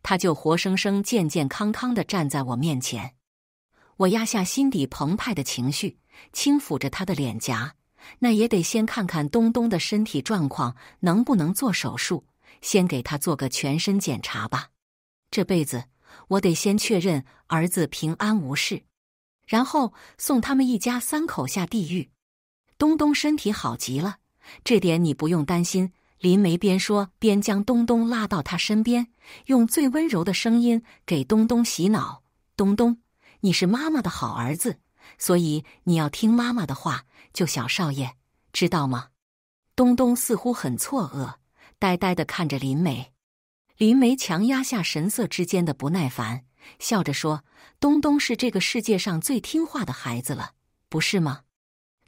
他就活生生健健康康的站在我面前。我压下心底澎湃的情绪，轻抚着他的脸颊。那也得先看看东东的身体状况能不能做手术，先给他做个全身检查吧。这辈子我得先确认儿子平安无事，然后送他们一家三口下地狱。东东身体好极了，这点你不用担心。林梅边说边将东东拉到她身边，用最温柔的声音给东东洗脑：“东东，你是妈妈的好儿子，所以你要听妈妈的话，就小少爷，知道吗？”东东似乎很错愕，呆呆的看着林梅。林梅强压下神色之间的不耐烦，笑着说：“东东是这个世界上最听话的孩子了，不是吗？”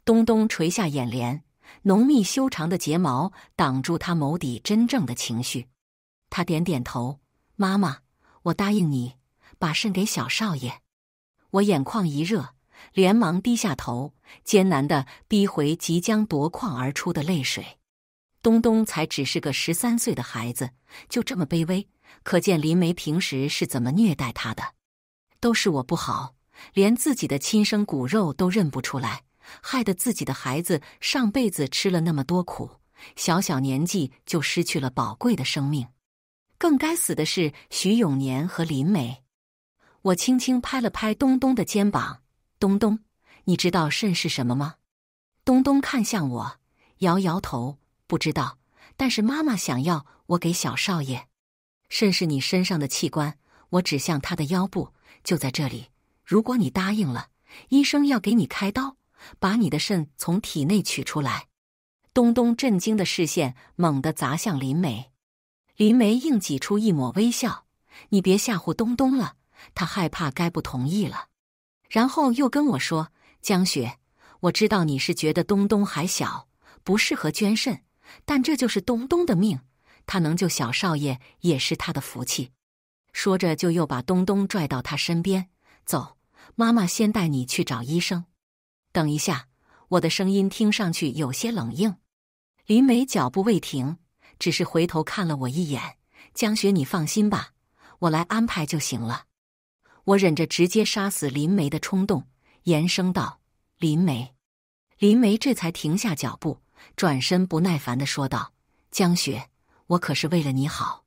东东垂下眼帘。浓密修长的睫毛挡住他眸底真正的情绪，他点点头：“妈妈，我答应你，把肾给小少爷。”我眼眶一热，连忙低下头，艰难的逼回即将夺眶而出的泪水。东东才只是个十三岁的孩子，就这么卑微，可见林梅平时是怎么虐待他的。都是我不好，连自己的亲生骨肉都认不出来。害得自己的孩子上辈子吃了那么多苦，小小年纪就失去了宝贵的生命。更该死的是徐永年和林梅。我轻轻拍了拍东东的肩膀：“东东，你知道肾是什么吗？”东东看向我，摇摇头，不知道。但是妈妈想要我给小少爷肾是你身上的器官。我指向他的腰部，就在这里。如果你答应了，医生要给你开刀。把你的肾从体内取出来，东东震惊的视线猛地砸向林梅。林梅硬挤出一抹微笑：“你别吓唬东东了，他害怕该不同意了。”然后又跟我说：“江雪，我知道你是觉得东东还小，不适合捐肾，但这就是东东的命，他能救小少爷也是他的福气。”说着，就又把东东拽到他身边：“走，妈妈先带你去找医生。”等一下，我的声音听上去有些冷硬。林梅脚步未停，只是回头看了我一眼。江雪，你放心吧，我来安排就行了。我忍着直接杀死林梅的冲动，严声道：“林梅。”林梅这才停下脚步，转身不耐烦的说道：“江雪，我可是为了你好。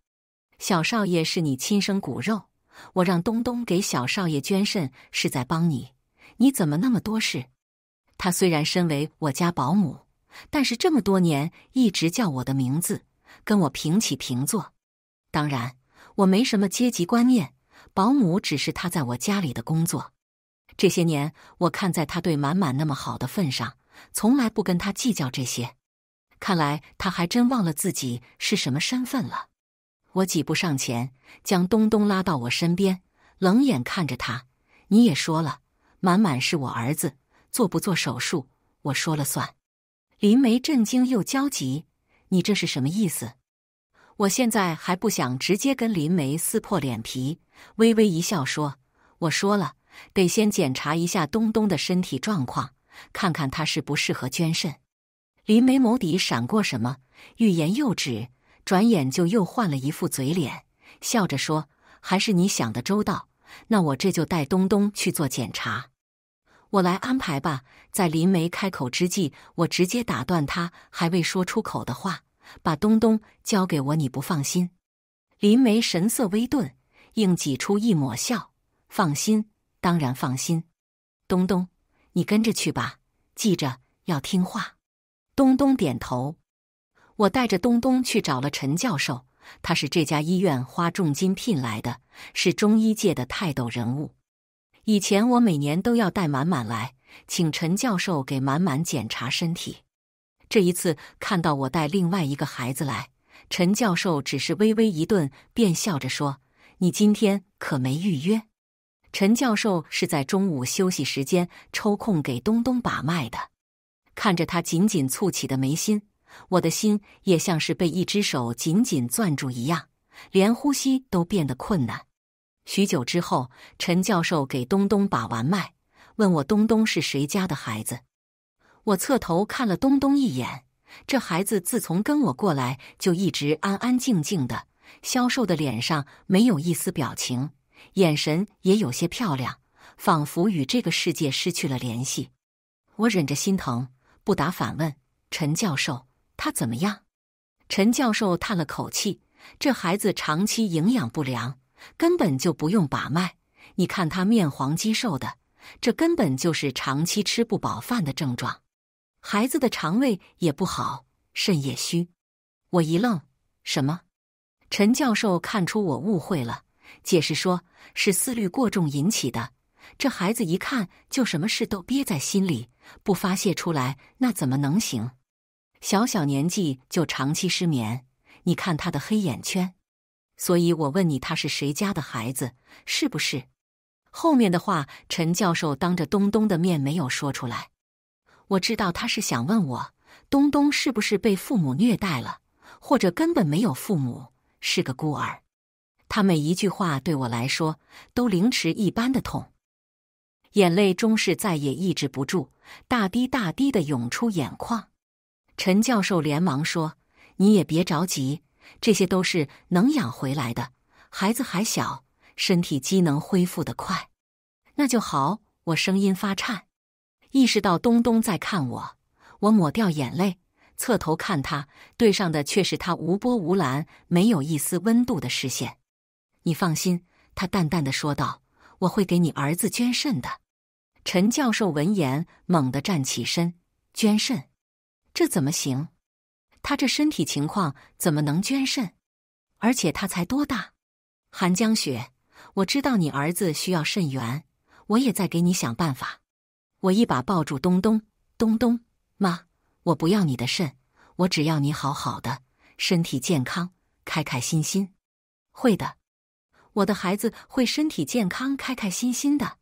小少爷是你亲生骨肉，我让东东给小少爷捐肾是在帮你，你怎么那么多事？”他虽然身为我家保姆，但是这么多年一直叫我的名字，跟我平起平坐。当然，我没什么阶级观念，保姆只是他在我家里的工作。这些年，我看在他对满满那么好的份上，从来不跟他计较这些。看来他还真忘了自己是什么身份了。我几步上前，将东东拉到我身边，冷眼看着他：“你也说了，满满是我儿子。”做不做手术，我说了算。林梅震惊又焦急，你这是什么意思？我现在还不想直接跟林梅撕破脸皮。微微一笑说：“我说了，得先检查一下东东的身体状况，看看他适不适合捐肾。”林梅眸底闪过什么，欲言又止，转眼就又换了一副嘴脸，笑着说：“还是你想的周到，那我这就带东东去做检查。”我来安排吧。在林梅开口之际，我直接打断她还未说出口的话，把东东交给我。你不放心？林梅神色微顿，硬挤出一抹笑：“放心，当然放心。”东东，你跟着去吧，记着要听话。东东点头。我带着东东去找了陈教授，他是这家医院花重金聘来的，是中医界的泰斗人物。以前我每年都要带满满来，请陈教授给满满检查身体。这一次看到我带另外一个孩子来，陈教授只是微微一顿，便笑着说：“你今天可没预约。”陈教授是在中午休息时间抽空给东东把脉的。看着他紧紧蹙起的眉心，我的心也像是被一只手紧紧攥住一样，连呼吸都变得困难。许久之后，陈教授给东东把完脉，问我：“东东是谁家的孩子？”我侧头看了东东一眼，这孩子自从跟我过来就一直安安静静的，消瘦的脸上没有一丝表情，眼神也有些漂亮，仿佛与这个世界失去了联系。我忍着心疼，不答反问陈教授：“他怎么样？”陈教授叹了口气：“这孩子长期营养不良。”根本就不用把脉，你看他面黄肌瘦的，这根本就是长期吃不饱饭的症状。孩子的肠胃也不好，肾也虚。我一愣，什么？陈教授看出我误会了，解释说是思虑过重引起的。这孩子一看就什么事都憋在心里，不发泄出来，那怎么能行？小小年纪就长期失眠，你看他的黑眼圈。所以我问你，他是谁家的孩子？是不是？后面的话，陈教授当着东东的面没有说出来。我知道他是想问我，东东是不是被父母虐待了，或者根本没有父母，是个孤儿。他每一句话对我来说都凌迟一般的痛，眼泪终是再也抑制不住，大滴大滴的涌出眼眶。陈教授连忙说：“你也别着急。”这些都是能养回来的，孩子还小，身体机能恢复的快，那就好。我声音发颤，意识到东东在看我，我抹掉眼泪，侧头看他，对上的却是他无波无澜、没有一丝温度的视线。你放心，他淡淡的说道：“我会给你儿子捐肾的。”陈教授闻言猛地站起身：“捐肾？这怎么行？”他这身体情况怎么能捐肾？而且他才多大？韩江雪，我知道你儿子需要肾源，我也在给你想办法。我一把抱住东东，东东，妈，我不要你的肾，我只要你好好的身体健康，开开心心。会的，我的孩子会身体健康，开开心心的。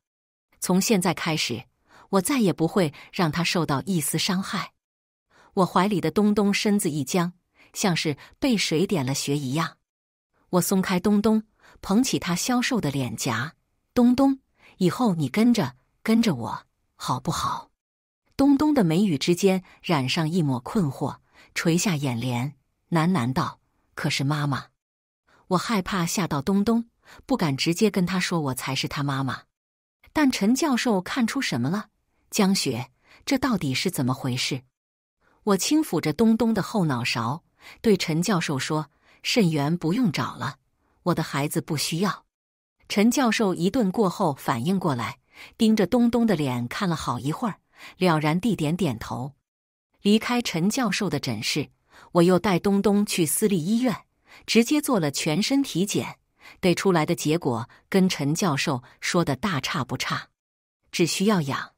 从现在开始，我再也不会让他受到一丝伤害。我怀里的东东身子一僵，像是被谁点了穴一样。我松开东东，捧起他消瘦的脸颊。东东，以后你跟着跟着我，好不好？东东的眉宇之间染上一抹困惑，垂下眼帘，喃喃道：“可是妈妈，我害怕吓到东东，不敢直接跟他说我才是他妈妈。”但陈教授看出什么了？江雪，这到底是怎么回事？我轻抚着东东的后脑勺，对陈教授说：“肾源不用找了，我的孩子不需要。”陈教授一顿过后，反应过来，盯着东东的脸看了好一会儿，了然地点点头。离开陈教授的诊室，我又带东东去私立医院，直接做了全身体检，得出来的结果跟陈教授说的大差不差，只需要养，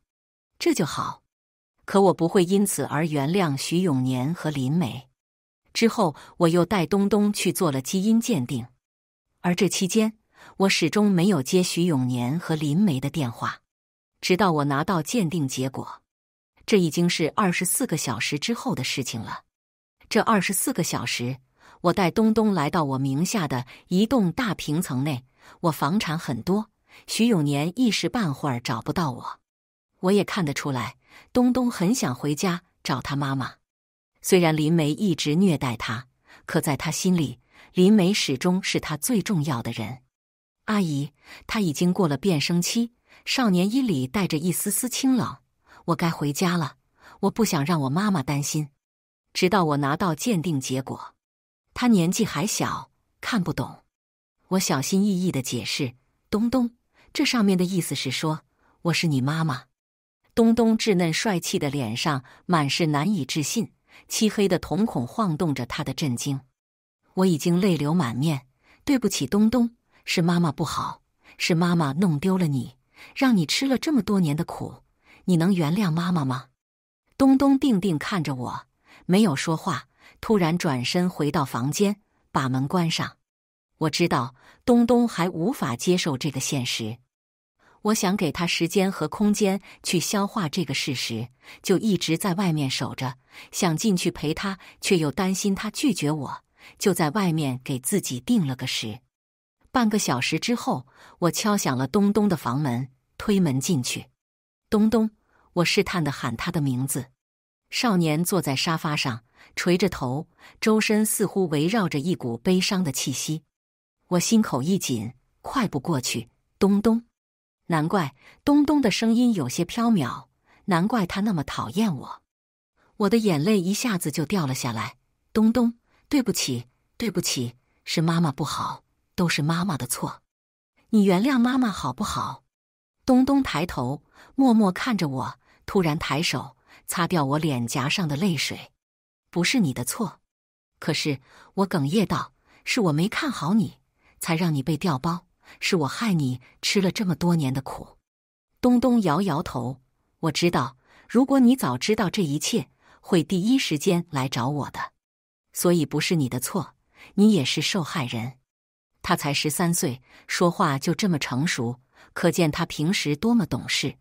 这就好。可我不会因此而原谅徐永年和林梅。之后，我又带东东去做了基因鉴定，而这期间，我始终没有接徐永年和林梅的电话，直到我拿到鉴定结果。这已经是二十四个小时之后的事情了。这二十四个小时，我带东东来到我名下的一栋大平层内，我房产很多，徐永年一时半会儿找不到我，我也看得出来。东东很想回家找他妈妈，虽然林梅一直虐待他，可在他心里，林梅始终是他最重要的人。阿姨，他已经过了变声期，少年音里带着一丝丝清冷。我该回家了，我不想让我妈妈担心。直到我拿到鉴定结果，他年纪还小，看不懂。我小心翼翼的解释：“东东，这上面的意思是说，我是你妈妈。”东东稚嫩帅气的脸上满是难以置信，漆黑的瞳孔晃动着他的震惊。我已经泪流满面，对不起，东东，是妈妈不好，是妈妈弄丢了你，让你吃了这么多年的苦，你能原谅妈妈吗？东东定定看着我，没有说话，突然转身回到房间，把门关上。我知道东东还无法接受这个现实。我想给他时间和空间去消化这个事实，就一直在外面守着。想进去陪他，却又担心他拒绝我，就在外面给自己定了个时。半个小时之后，我敲响了东东的房门，推门进去。东东，我试探地喊他的名字。少年坐在沙发上，垂着头，周身似乎围绕着一股悲伤的气息。我心口一紧，快步过去。东东。难怪东东的声音有些飘渺，难怪他那么讨厌我。我的眼泪一下子就掉了下来。东东，对不起，对不起，是妈妈不好，都是妈妈的错。你原谅妈妈好不好？东东抬头默默看着我，突然抬手擦掉我脸颊上的泪水。不是你的错，可是我哽咽道：“是我没看好你，才让你被调包。”是我害你吃了这么多年的苦。东东摇摇头，我知道，如果你早知道这一切，会第一时间来找我的。所以不是你的错，你也是受害人。他才十三岁，说话就这么成熟，可见他平时多么懂事。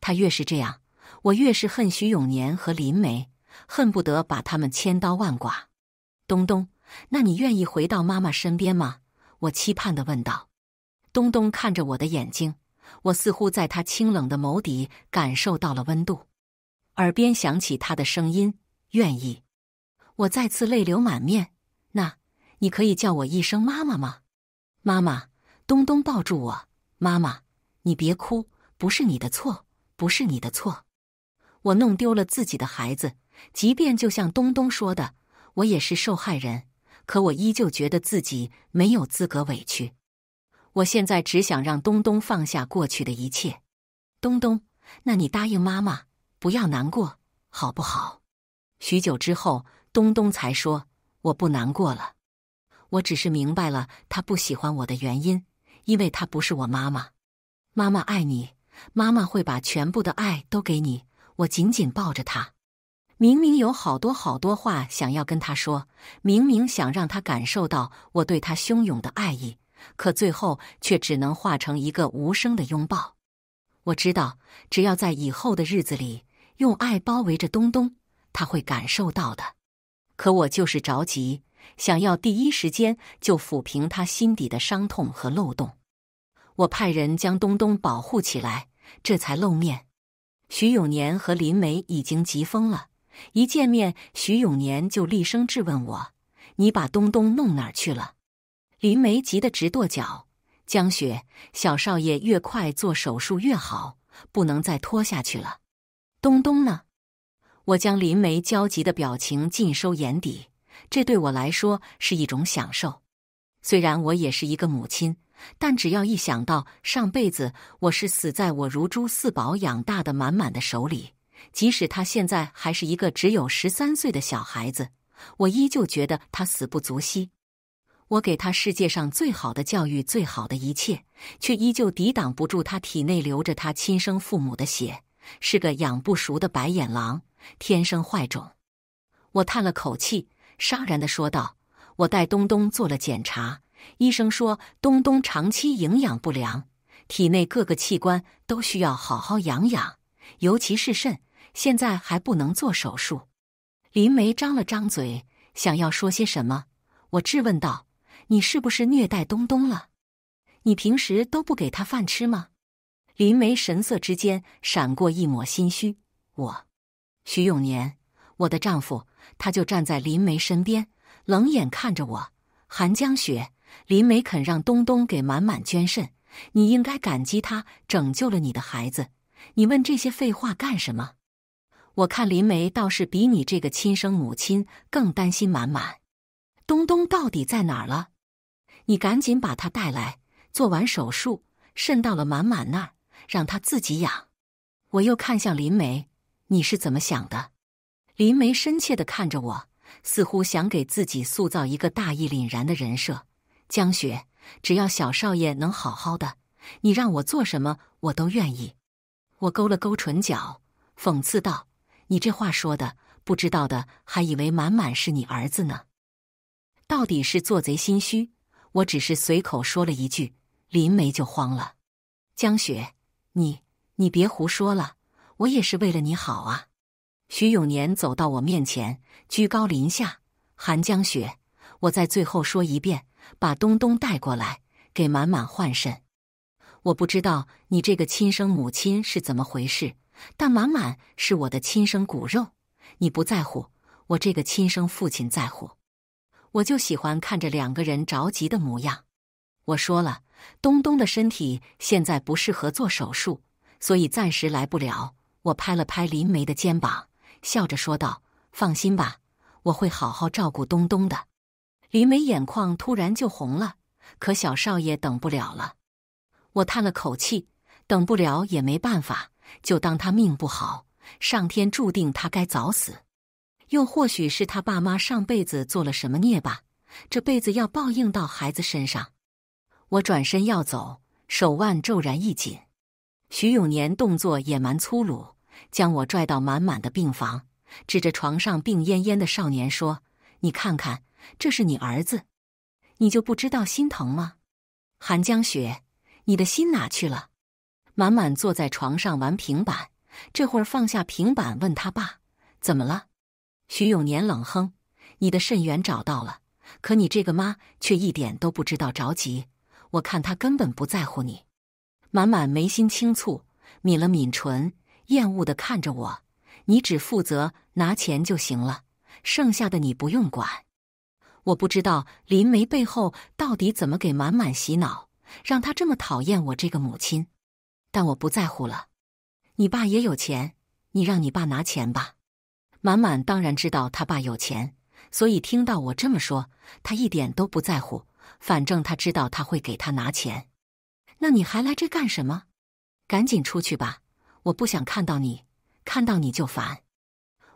他越是这样，我越是恨徐永年和林梅，恨不得把他们千刀万剐。东东，那你愿意回到妈妈身边吗？我期盼的问道。东东看着我的眼睛，我似乎在他清冷的眸底感受到了温度。耳边响起他的声音：“愿意。”我再次泪流满面。那你可以叫我一声妈妈吗？妈妈，东东抱住我：“妈妈，你别哭，不是你的错，不是你的错。”我弄丢了自己的孩子，即便就像东东说的，我也是受害人，可我依旧觉得自己没有资格委屈。我现在只想让东东放下过去的一切，东东，那你答应妈妈不要难过，好不好？许久之后，东东才说：“我不难过了，我只是明白了他不喜欢我的原因，因为他不是我妈妈。妈妈爱你，妈妈会把全部的爱都给你。”我紧紧抱着他，明明有好多好多话想要跟他说，明明想让他感受到我对他汹涌的爱意。可最后却只能化成一个无声的拥抱。我知道，只要在以后的日子里用爱包围着东东，他会感受到的。可我就是着急，想要第一时间就抚平他心底的伤痛和漏洞。我派人将东东保护起来，这才露面。徐永年和林梅已经急疯了，一见面，徐永年就厉声质问我：“你把东东弄哪儿去了？”林梅急得直跺脚，江雪，小少爷越快做手术越好，不能再拖下去了。东东呢？我将林梅焦急的表情尽收眼底，这对我来说是一种享受。虽然我也是一个母亲，但只要一想到上辈子我是死在我如珠似宝养大的满满的手里，即使他现在还是一个只有十三岁的小孩子，我依旧觉得他死不足惜。我给他世界上最好的教育，最好的一切，却依旧抵挡不住他体内流着他亲生父母的血，是个养不熟的白眼狼，天生坏种。我叹了口气，伤然的说道：“我带东东做了检查，医生说东东长期营养不良，体内各个器官都需要好好养养，尤其是肾，现在还不能做手术。”林梅张了张嘴，想要说些什么，我质问道。你是不是虐待东东了？你平时都不给他饭吃吗？林梅神色之间闪过一抹心虚。我，徐永年，我的丈夫，他就站在林梅身边，冷眼看着我。寒江雪，林梅肯让东东给满满捐肾，你应该感激她拯救了你的孩子。你问这些废话干什么？我看林梅倒是比你这个亲生母亲更担心满满。东东到底在哪了？你赶紧把他带来，做完手术，肾到了满满那儿，让他自己养。我又看向林梅，你是怎么想的？林梅深切的看着我，似乎想给自己塑造一个大义凛然的人设。江雪，只要小少爷能好好的，你让我做什么我都愿意。我勾了勾唇角，讽刺道：“你这话说的，不知道的还以为满满是你儿子呢。到底是做贼心虚。”我只是随口说了一句，林梅就慌了。江雪，你你别胡说了，我也是为了你好啊。徐永年走到我面前，居高临下。韩江雪，我在最后说一遍，把东东带过来，给满满换肾。我不知道你这个亲生母亲是怎么回事，但满满是我的亲生骨肉，你不在乎，我这个亲生父亲在乎。我就喜欢看着两个人着急的模样。我说了，东东的身体现在不适合做手术，所以暂时来不了。我拍了拍林梅的肩膀，笑着说道：“放心吧，我会好好照顾东东的。”林梅眼眶突然就红了，可小少爷等不了了。我叹了口气，等不了也没办法，就当他命不好，上天注定他该早死。又或许是他爸妈上辈子做了什么孽吧，这辈子要报应到孩子身上。我转身要走，手腕骤然一紧，徐永年动作野蛮粗鲁，将我拽到满满的病房，指着床上病恹恹的少年说：“你看看，这是你儿子，你就不知道心疼吗？”寒江雪，你的心哪去了？满满坐在床上玩平板，这会放下平板问他爸：“怎么了？”徐永年冷哼：“你的肾源找到了，可你这个妈却一点都不知道着急。我看她根本不在乎你。”满满眉心轻蹙，抿了抿唇，厌恶的看着我：“你只负责拿钱就行了，剩下的你不用管。”我不知道林梅背后到底怎么给满满洗脑，让她这么讨厌我这个母亲。但我不在乎了。你爸也有钱，你让你爸拿钱吧。满满当然知道他爸有钱，所以听到我这么说，他一点都不在乎。反正他知道他会给他拿钱。那你还来这干什么？赶紧出去吧！我不想看到你，看到你就烦。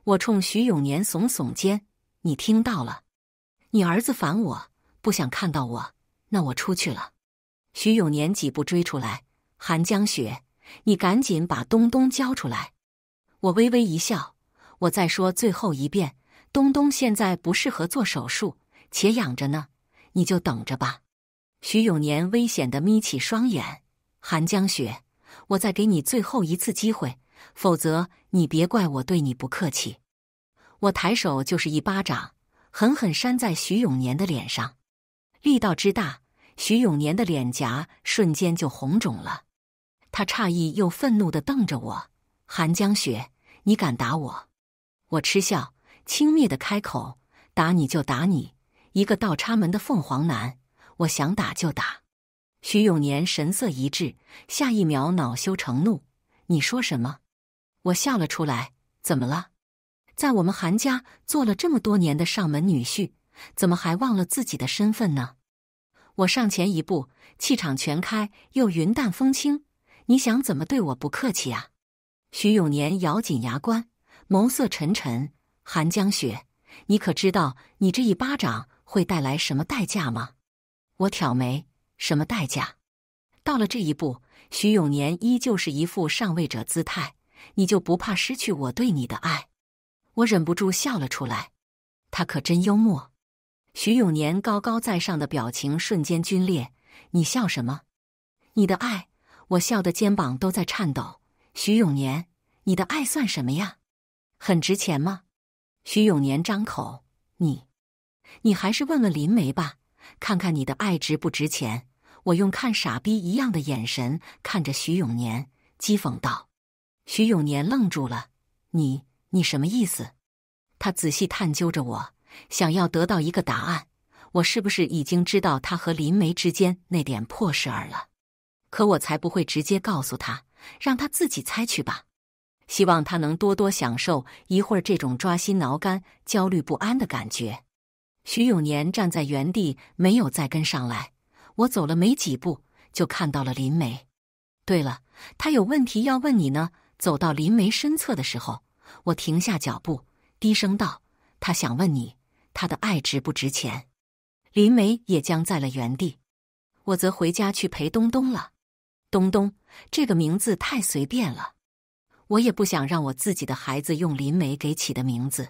我冲徐永年耸耸肩，你听到了？你儿子烦我，不想看到我，那我出去了。徐永年几步追出来，韩江雪，你赶紧把东东交出来！我微微一笑。我再说最后一遍，东东现在不适合做手术，且养着呢，你就等着吧。徐永年危险的眯起双眼，韩江雪，我再给你最后一次机会，否则你别怪我对你不客气。我抬手就是一巴掌，狠狠扇在徐永年的脸上，力道之大，徐永年的脸颊瞬间就红肿了。他诧异又愤怒的瞪着我，韩江雪，你敢打我？我嗤笑，轻蔑的开口：“打你就打你，一个倒插门的凤凰男，我想打就打。”徐永年神色一滞，下一秒恼羞成怒：“你说什么？”我笑了出来：“怎么了？在我们韩家做了这么多年的上门女婿，怎么还忘了自己的身份呢？”我上前一步，气场全开，又云淡风轻：“你想怎么对我不客气啊？”徐永年咬紧牙关。眸色沉沉，寒江雪，你可知道你这一巴掌会带来什么代价吗？我挑眉，什么代价？到了这一步，徐永年依旧是一副上位者姿态，你就不怕失去我对你的爱？我忍不住笑了出来，他可真幽默。徐永年高高在上的表情瞬间皲裂，你笑什么？你的爱？我笑的肩膀都在颤抖。徐永年，你的爱算什么呀？很值钱吗？徐永年张口，你，你还是问问林梅吧，看看你的爱值不值钱。我用看傻逼一样的眼神看着徐永年，讥讽道。徐永年愣住了，你，你什么意思？他仔细探究着我，想要得到一个答案。我是不是已经知道他和林梅之间那点破事儿了？可我才不会直接告诉他，让他自己猜去吧。希望他能多多享受一会儿这种抓心挠肝、焦虑不安的感觉。徐永年站在原地，没有再跟上来。我走了没几步，就看到了林梅。对了，他有问题要问你呢。走到林梅身侧的时候，我停下脚步，低声道：“他想问你，他的爱值不值钱？”林梅也僵在了原地。我则回家去陪东东了。东东这个名字太随便了。我也不想让我自己的孩子用林梅给起的名字，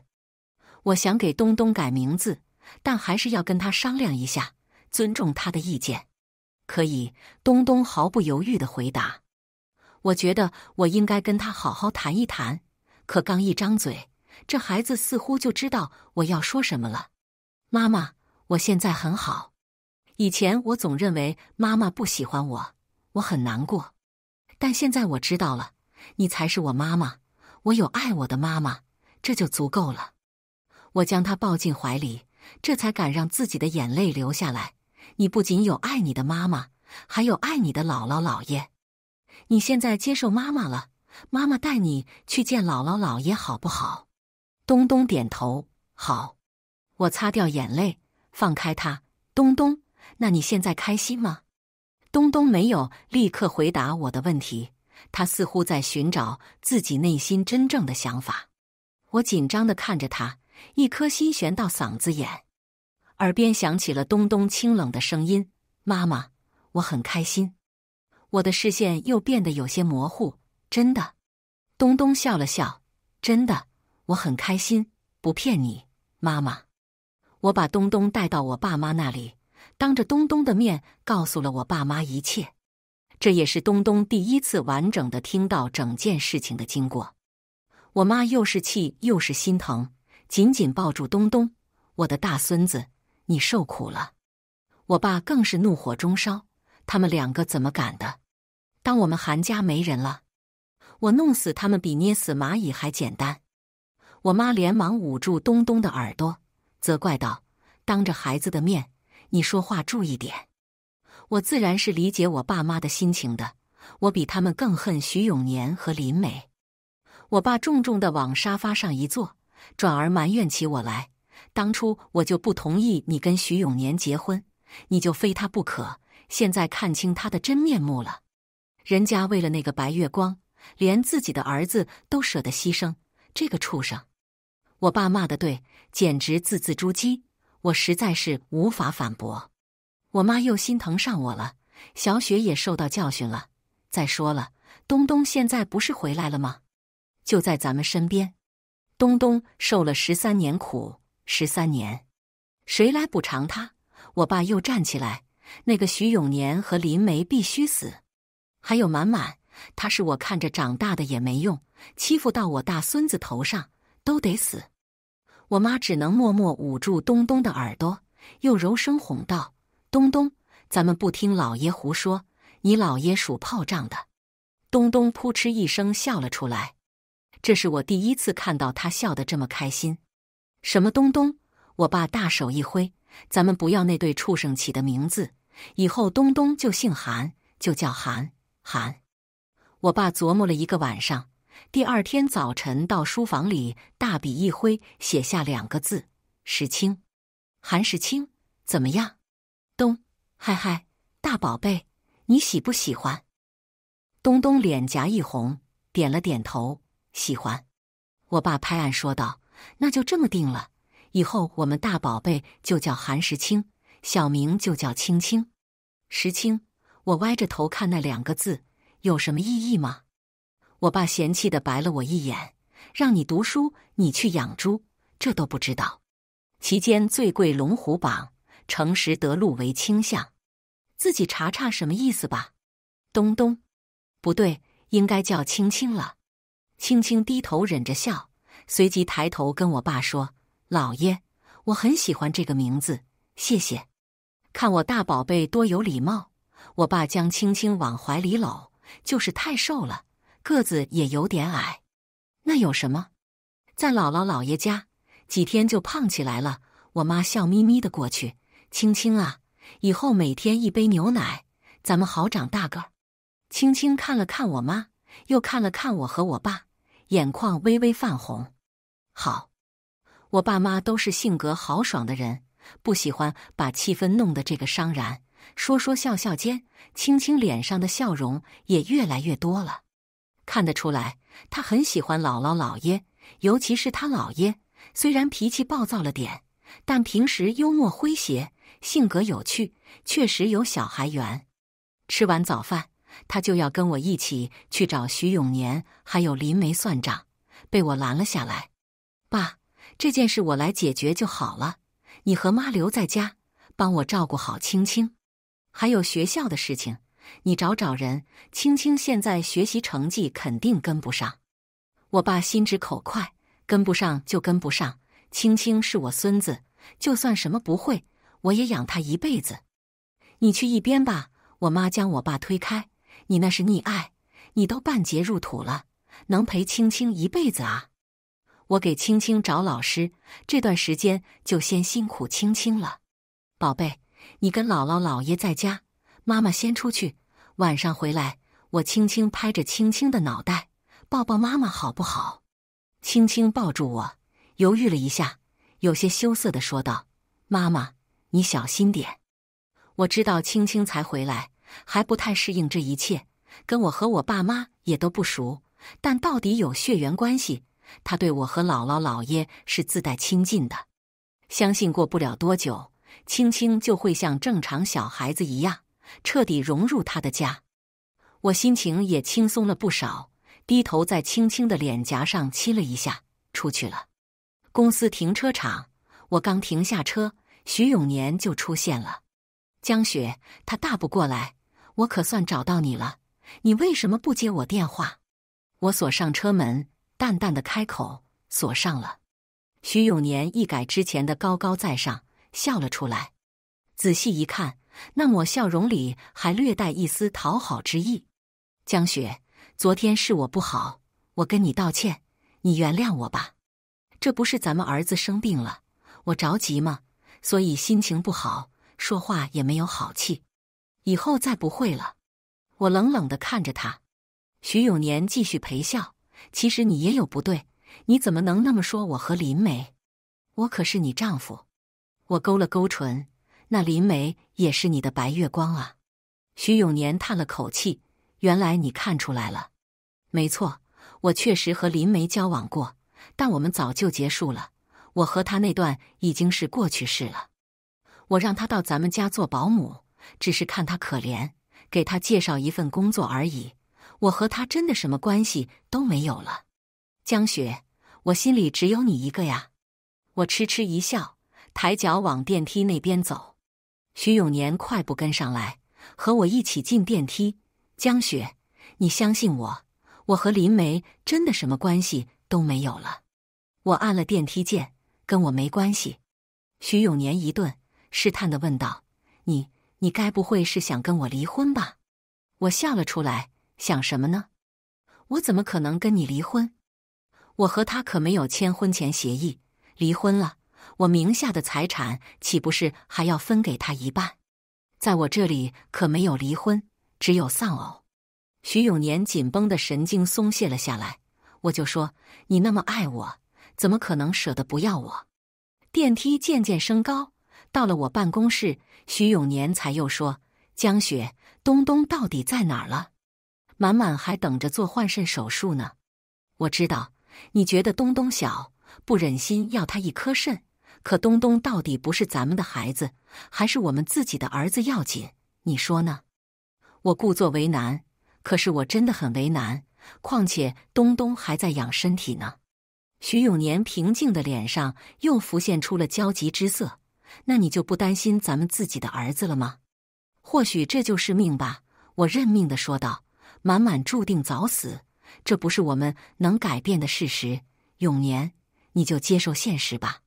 我想给东东改名字，但还是要跟他商量一下，尊重他的意见。可以，东东毫不犹豫的回答。我觉得我应该跟他好好谈一谈，可刚一张嘴，这孩子似乎就知道我要说什么了。妈妈，我现在很好，以前我总认为妈妈不喜欢我，我很难过，但现在我知道了。你才是我妈妈，我有爱我的妈妈，这就足够了。我将她抱进怀里，这才敢让自己的眼泪流下来。你不仅有爱你的妈妈，还有爱你的姥姥姥爷。你现在接受妈妈了？妈妈带你去见姥姥姥爷，好不好？东东点头，好。我擦掉眼泪，放开他。东东，那你现在开心吗？东东没有立刻回答我的问题。他似乎在寻找自己内心真正的想法，我紧张的看着他，一颗心悬到嗓子眼，耳边响起了东东清冷的声音：“妈妈，我很开心。”我的视线又变得有些模糊。真的，东东笑了笑：“真的，我很开心，不骗你，妈妈。”我把东东带到我爸妈那里，当着东东的面告诉了我爸妈一切。这也是东东第一次完整的听到整件事情的经过。我妈又是气又是心疼，紧紧抱住东东，我的大孙子，你受苦了。我爸更是怒火中烧，他们两个怎么敢的？当我们韩家没人了，我弄死他们比捏死蚂蚁还简单。我妈连忙捂住东东的耳朵，责怪道：“当着孩子的面，你说话注意点。”我自然是理解我爸妈的心情的，我比他们更恨徐永年和林美。我爸重重的往沙发上一坐，转而埋怨起我来：“当初我就不同意你跟徐永年结婚，你就非他不可。现在看清他的真面目了，人家为了那个白月光，连自己的儿子都舍得牺牲，这个畜生！”我爸骂的对，简直字字珠玑，我实在是无法反驳。我妈又心疼上我了，小雪也受到教训了。再说了，东东现在不是回来了吗？就在咱们身边。东东受了十三年苦，十三年，谁来补偿他？我爸又站起来：“那个徐永年和林梅必须死，还有满满，他是我看着长大的，也没用，欺负到我大孙子头上都得死。”我妈只能默默捂住东东的耳朵，又柔声哄道。东东，咱们不听老爷胡说。你老爷属炮仗的，东东扑哧一声笑了出来。这是我第一次看到他笑得这么开心。什么东东？我爸大手一挥，咱们不要那对畜生起的名字，以后东东就姓韩，就叫韩韩。我爸琢磨了一个晚上，第二天早晨到书房里，大笔一挥写下两个字：石青。韩石青，怎么样？嗨嗨，大宝贝，你喜不喜欢？东东脸颊一红，点了点头，喜欢。我爸拍案说道：“那就这么定了，以后我们大宝贝就叫韩石青，小名就叫青青。”石青，我歪着头看那两个字，有什么意义吗？我爸嫌弃的白了我一眼：“让你读书，你去养猪，这都不知道。”其间最贵龙虎榜。诚实得路为倾向，自己查查什么意思吧。东东，不对，应该叫青青了。青青低头忍着笑，随即抬头跟我爸说：“老爷，我很喜欢这个名字，谢谢。”看我大宝贝多有礼貌。我爸将青青往怀里搂，就是太瘦了，个子也有点矮。那有什么？在姥姥姥爷家几天就胖起来了。我妈笑眯眯的过去。青青啊，以后每天一杯牛奶，咱们好长大个儿。青青看了看我妈，又看了看我和我爸，眼眶微微泛红。好，我爸妈都是性格豪爽的人，不喜欢把气氛弄得这个伤然。说说笑笑间，青青脸上的笑容也越来越多了。看得出来，他很喜欢姥姥姥爷，尤其是他姥爷，虽然脾气暴躁了点，但平时幽默诙谐。性格有趣，确实有小孩缘。吃完早饭，他就要跟我一起去找徐永年还有林梅算账，被我拦了下来。爸，这件事我来解决就好了，你和妈留在家，帮我照顾好青青，还有学校的事情，你找找人。青青现在学习成绩肯定跟不上。我爸心直口快，跟不上就跟不上。青青是我孙子，就算什么不会。我也养他一辈子，你去一边吧。我妈将我爸推开。你那是溺爱，你都半截入土了，能陪青青一辈子啊？我给青青找老师，这段时间就先辛苦青青了。宝贝，你跟姥姥姥爷在家，妈妈先出去，晚上回来。我轻轻拍着青青的脑袋，抱抱妈妈好不好？青青抱住我，犹豫了一下，有些羞涩的说道：“妈妈。”你小心点，我知道青青才回来，还不太适应这一切，跟我和我爸妈也都不熟，但到底有血缘关系，他对我和姥姥姥爷是自带亲近的。相信过不了多久，青青就会像正常小孩子一样，彻底融入他的家。我心情也轻松了不少，低头在青青的脸颊上亲了一下，出去了。公司停车场，我刚停下车。徐永年就出现了，江雪，他大步过来，我可算找到你了。你为什么不接我电话？我锁上车门，淡淡的开口，锁上了。徐永年一改之前的高高在上，笑了出来。仔细一看，那抹笑容里还略带一丝讨好之意。江雪，昨天是我不好，我跟你道歉，你原谅我吧。这不是咱们儿子生病了，我着急吗？所以心情不好，说话也没有好气。以后再不会了。我冷冷的看着他，徐永年继续陪笑。其实你也有不对，你怎么能那么说我和林梅？我可是你丈夫。我勾了勾唇，那林梅也是你的白月光啊。徐永年叹了口气，原来你看出来了。没错，我确实和林梅交往过，但我们早就结束了。我和他那段已经是过去式了。我让他到咱们家做保姆，只是看他可怜，给他介绍一份工作而已。我和他真的什么关系都没有了。江雪，我心里只有你一个呀。我痴痴一笑，抬脚往电梯那边走。徐永年快步跟上来，和我一起进电梯。江雪，你相信我，我和林梅真的什么关系都没有了。我按了电梯键。跟我没关系，徐永年一顿试探的问道：“你，你该不会是想跟我离婚吧？”我笑了出来，想什么呢？我怎么可能跟你离婚？我和他可没有签婚前协议，离婚了，我名下的财产岂不是还要分给他一半？在我这里可没有离婚，只有丧偶。徐永年紧绷的神经松懈了下来，我就说：“你那么爱我。”怎么可能舍得不要我？电梯渐渐升高，到了我办公室，徐永年才又说：“江雪，东东到底在哪了？满满还等着做换肾手术呢。我知道，你觉得东东小，不忍心要他一颗肾，可东东到底不是咱们的孩子，还是我们自己的儿子要紧。你说呢？”我故作为难，可是我真的很为难。况且东东还在养身体呢。徐永年平静的脸上又浮现出了焦急之色，那你就不担心咱们自己的儿子了吗？或许这就是命吧，我认命的说道。满满注定早死，这不是我们能改变的事实。永年，你就接受现实吧。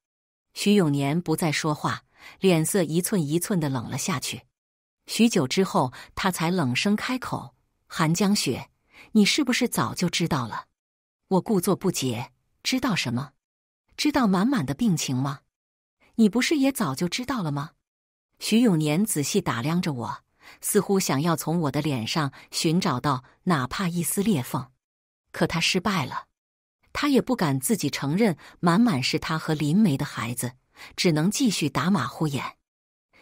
徐永年不再说话，脸色一寸一寸的冷了下去。许久之后，他才冷声开口：“寒江雪，你是不是早就知道了？”我故作不解。知道什么？知道满满的病情吗？你不是也早就知道了吗？徐永年仔细打量着我，似乎想要从我的脸上寻找到哪怕一丝裂缝，可他失败了。他也不敢自己承认满满是他和林梅的孩子，只能继续打马虎眼。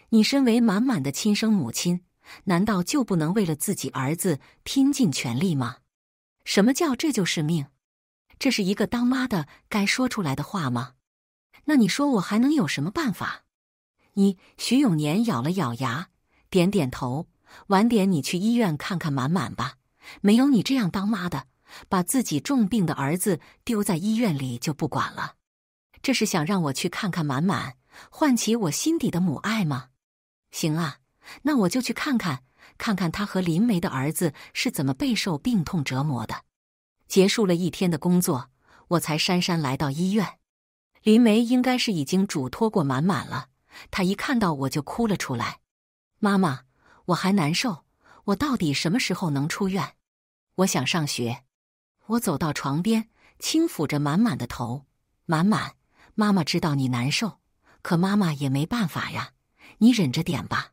你身为满满的亲生母亲，难道就不能为了自己儿子拼尽全力吗？什么叫这就是命？这是一个当妈的该说出来的话吗？那你说我还能有什么办法？你徐永年咬了咬牙，点点头。晚点你去医院看看满满吧。没有你这样当妈的，把自己重病的儿子丢在医院里就不管了。这是想让我去看看满满，唤起我心底的母爱吗？行啊，那我就去看看，看看他和林梅的儿子是怎么备受病痛折磨的。结束了一天的工作，我才姗姗来到医院。林梅应该是已经嘱托过满满了。她一看到我就哭了出来：“妈妈，我还难受，我到底什么时候能出院？我想上学。”我走到床边，轻抚着满满的头：“满满，妈妈知道你难受，可妈妈也没办法呀。你忍着点吧。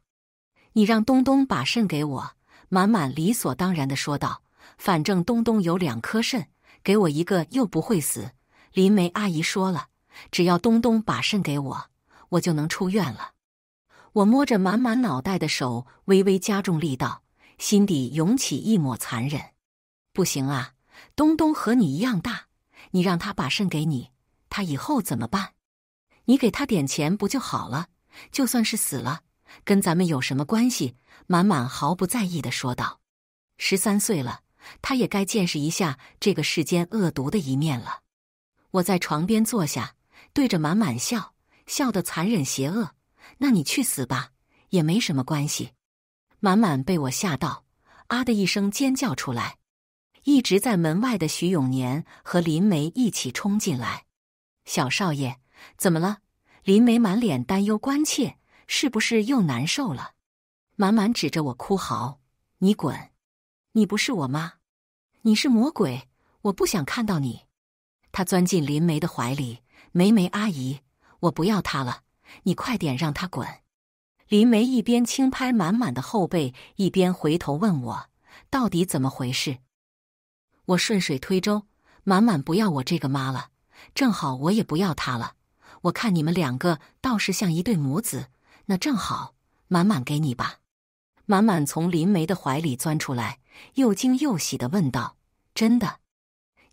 你让东东把肾给我。”满满理所当然的说道。反正东东有两颗肾，给我一个又不会死。林梅阿姨说了，只要东东把肾给我，我就能出院了。我摸着满满脑袋的手，微微加重力道，心底涌起一抹残忍。不行啊，东东和你一样大，你让他把肾给你，他以后怎么办？你给他点钱不就好了？就算是死了，跟咱们有什么关系？满满毫不在意的说道：“十三岁了。”他也该见识一下这个世间恶毒的一面了。我在床边坐下，对着满满笑，笑得残忍邪恶。那你去死吧，也没什么关系。满满被我吓到，啊的一声尖叫出来。一直在门外的徐永年和林梅一起冲进来。小少爷，怎么了？林梅满脸担忧关切，是不是又难受了？满满指着我哭嚎：“你滚！”你不是我妈，你是魔鬼！我不想看到你。他钻进林梅的怀里。梅梅阿姨，我不要他了，你快点让他滚。林梅一边轻拍满满的后背，一边回头问我：“到底怎么回事？”我顺水推舟，满满不要我这个妈了，正好我也不要他了。我看你们两个倒是像一对母子，那正好，满满给你吧。满满从林梅的怀里钻出来。又惊又喜的问道：“真的？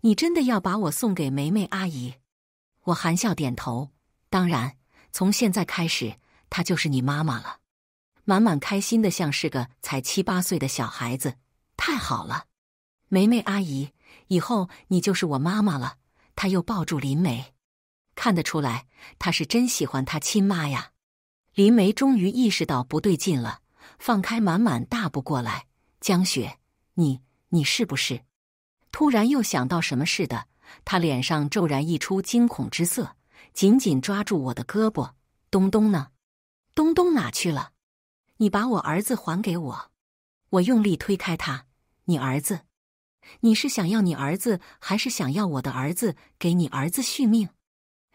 你真的要把我送给梅梅阿姨？”我含笑点头：“当然，从现在开始，她就是你妈妈了。”满满开心的像是个才七八岁的小孩子：“太好了，梅梅阿姨，以后你就是我妈妈了。”他又抱住林梅，看得出来他是真喜欢他亲妈呀。林梅终于意识到不对劲了，放开满满，大步过来，江雪。你你是不是突然又想到什么似的？他脸上骤然溢出惊恐之色，紧紧抓住我的胳膊。东东呢？东东哪去了？你把我儿子还给我！我用力推开他。你儿子？你是想要你儿子，还是想要我的儿子给你儿子续命？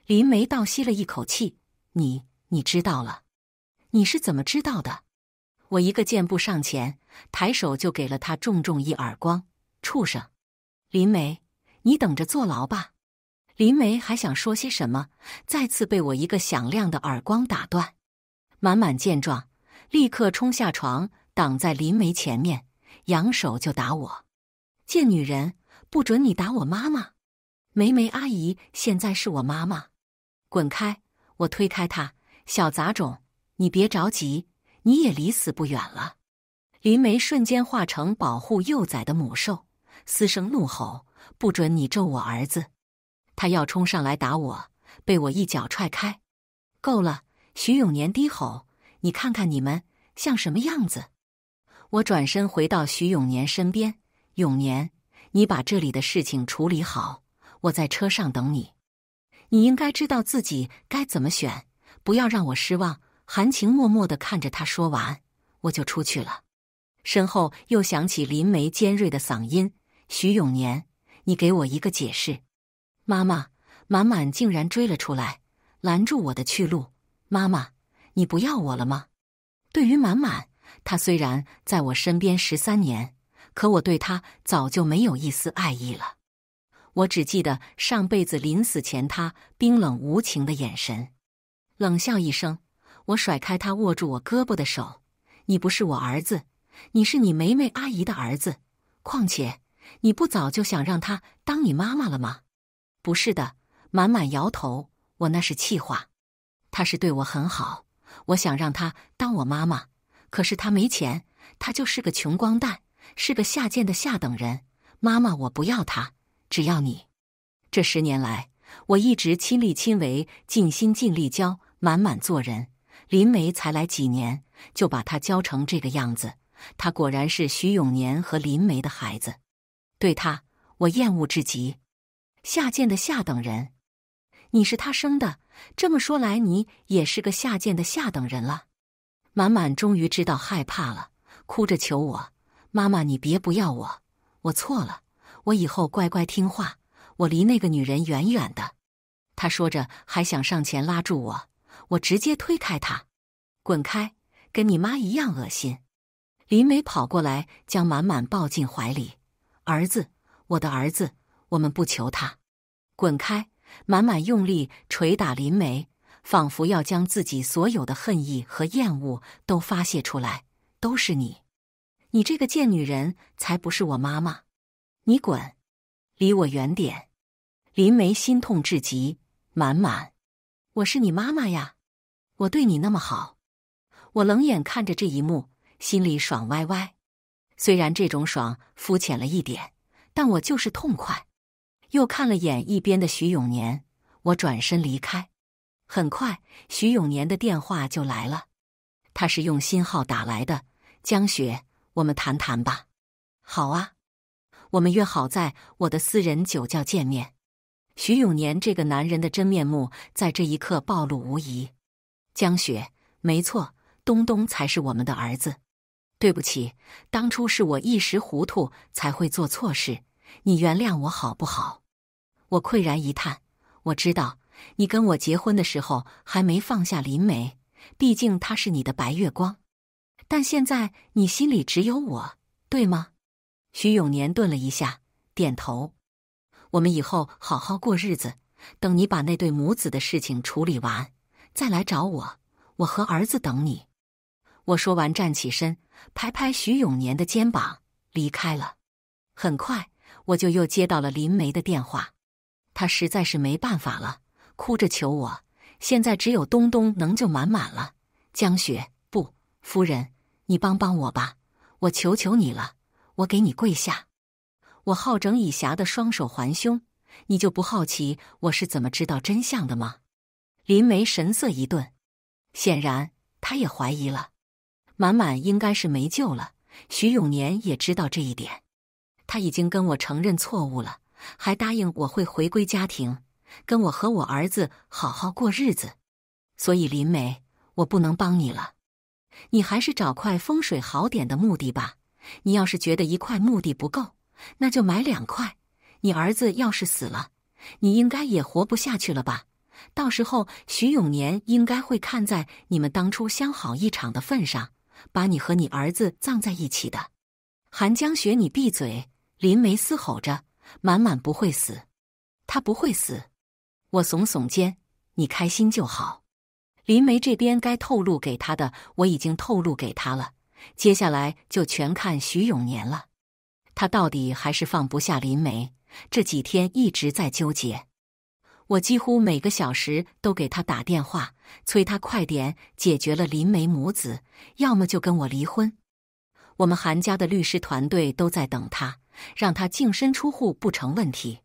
林梅倒吸了一口气。你你知道了？你是怎么知道的？我一个箭步上前。抬手就给了他重重一耳光，畜生！林梅，你等着坐牢吧！林梅还想说些什么，再次被我一个响亮的耳光打断。满满见状，立刻冲下床，挡在林梅前面，扬手就打我。贱女人，不准你打我妈妈！梅梅阿姨现在是我妈妈，滚开！我推开她，小杂种，你别着急，你也离死不远了。林梅瞬间化成保护幼崽的母兽，嘶声怒吼：“不准你咒我儿子！”他要冲上来打我，被我一脚踹开。够了，徐永年低吼：“你看看你们像什么样子！”我转身回到徐永年身边：“永年，你把这里的事情处理好，我在车上等你。你应该知道自己该怎么选，不要让我失望。”含情脉脉的看着他说完，我就出去了。身后又响起林梅尖锐的嗓音：“徐永年，你给我一个解释！”妈妈，满满竟然追了出来，拦住我的去路。妈妈，你不要我了吗？对于满满，他虽然在我身边十三年，可我对他早就没有一丝爱意了。我只记得上辈子临死前他冰冷无情的眼神。冷笑一声，我甩开他握住我胳膊的手：“你不是我儿子。”你是你梅梅阿姨的儿子，况且你不早就想让她当你妈妈了吗？不是的，满满摇头，我那是气话。她是对我很好，我想让她当我妈妈，可是她没钱，她就是个穷光蛋，是个下贱的下等人。妈妈，我不要她，只要你。这十年来，我一直亲力亲为，尽心尽力教满满做人。林梅才来几年，就把她教成这个样子。他果然是徐永年和林梅的孩子，对他我厌恶至极，下贱的下等人！你是他生的，这么说来你也是个下贱的下等人了。满满终于知道害怕了，哭着求我：“妈妈，你别不要我，我错了，我以后乖乖听话，我离那个女人远远的。”他说着还想上前拉住我，我直接推开他：“滚开，跟你妈一样恶心。”林梅跑过来，将满满抱进怀里。儿子，我的儿子，我们不求他，滚开！满满用力捶打林梅，仿佛要将自己所有的恨意和厌恶都发泄出来。都是你，你这个贱女人，才不是我妈妈！你滚，离我远点！林梅心痛至极。满满，我是你妈妈呀，我对你那么好。我冷眼看着这一幕。心里爽歪歪，虽然这种爽肤浅了一点，但我就是痛快。又看了眼一边的徐永年，我转身离开。很快，徐永年的电话就来了，他是用新号打来的。江雪，我们谈谈吧。好啊，我们约好在我的私人酒窖见面。徐永年这个男人的真面目在这一刻暴露无遗。江雪，没错，东东才是我们的儿子。对不起，当初是我一时糊涂才会做错事，你原谅我好不好？我喟然一叹，我知道你跟我结婚的时候还没放下林梅，毕竟她是你的白月光，但现在你心里只有我，对吗？徐永年顿了一下，点头。我们以后好好过日子，等你把那对母子的事情处理完，再来找我，我和儿子等你。我说完，站起身。拍拍徐永年的肩膀，离开了。很快，我就又接到了林梅的电话，她实在是没办法了，哭着求我。现在只有东东能救满满了，江雪不，夫人，你帮帮我吧，我求求你了，我给你跪下。我好整以暇的双手环胸，你就不好奇我是怎么知道真相的吗？林梅神色一顿，显然她也怀疑了。满满应该是没救了。徐永年也知道这一点，他已经跟我承认错误了，还答应我会回归家庭，跟我和我儿子好好过日子。所以林梅，我不能帮你了。你还是找块风水好点的墓地吧。你要是觉得一块墓地不够，那就买两块。你儿子要是死了，你应该也活不下去了吧？到时候徐永年应该会看在你们当初相好一场的份上。把你和你儿子葬在一起的，韩江雪，你闭嘴！林梅嘶吼着：“满满不会死，他不会死。”我耸耸肩：“你开心就好。”林梅这边该透露给他的，我已经透露给他了。接下来就全看徐永年了。他到底还是放不下林梅，这几天一直在纠结。我几乎每个小时都给他打电话。催他快点解决了林梅母子，要么就跟我离婚。我们韩家的律师团队都在等他，让他净身出户不成问题。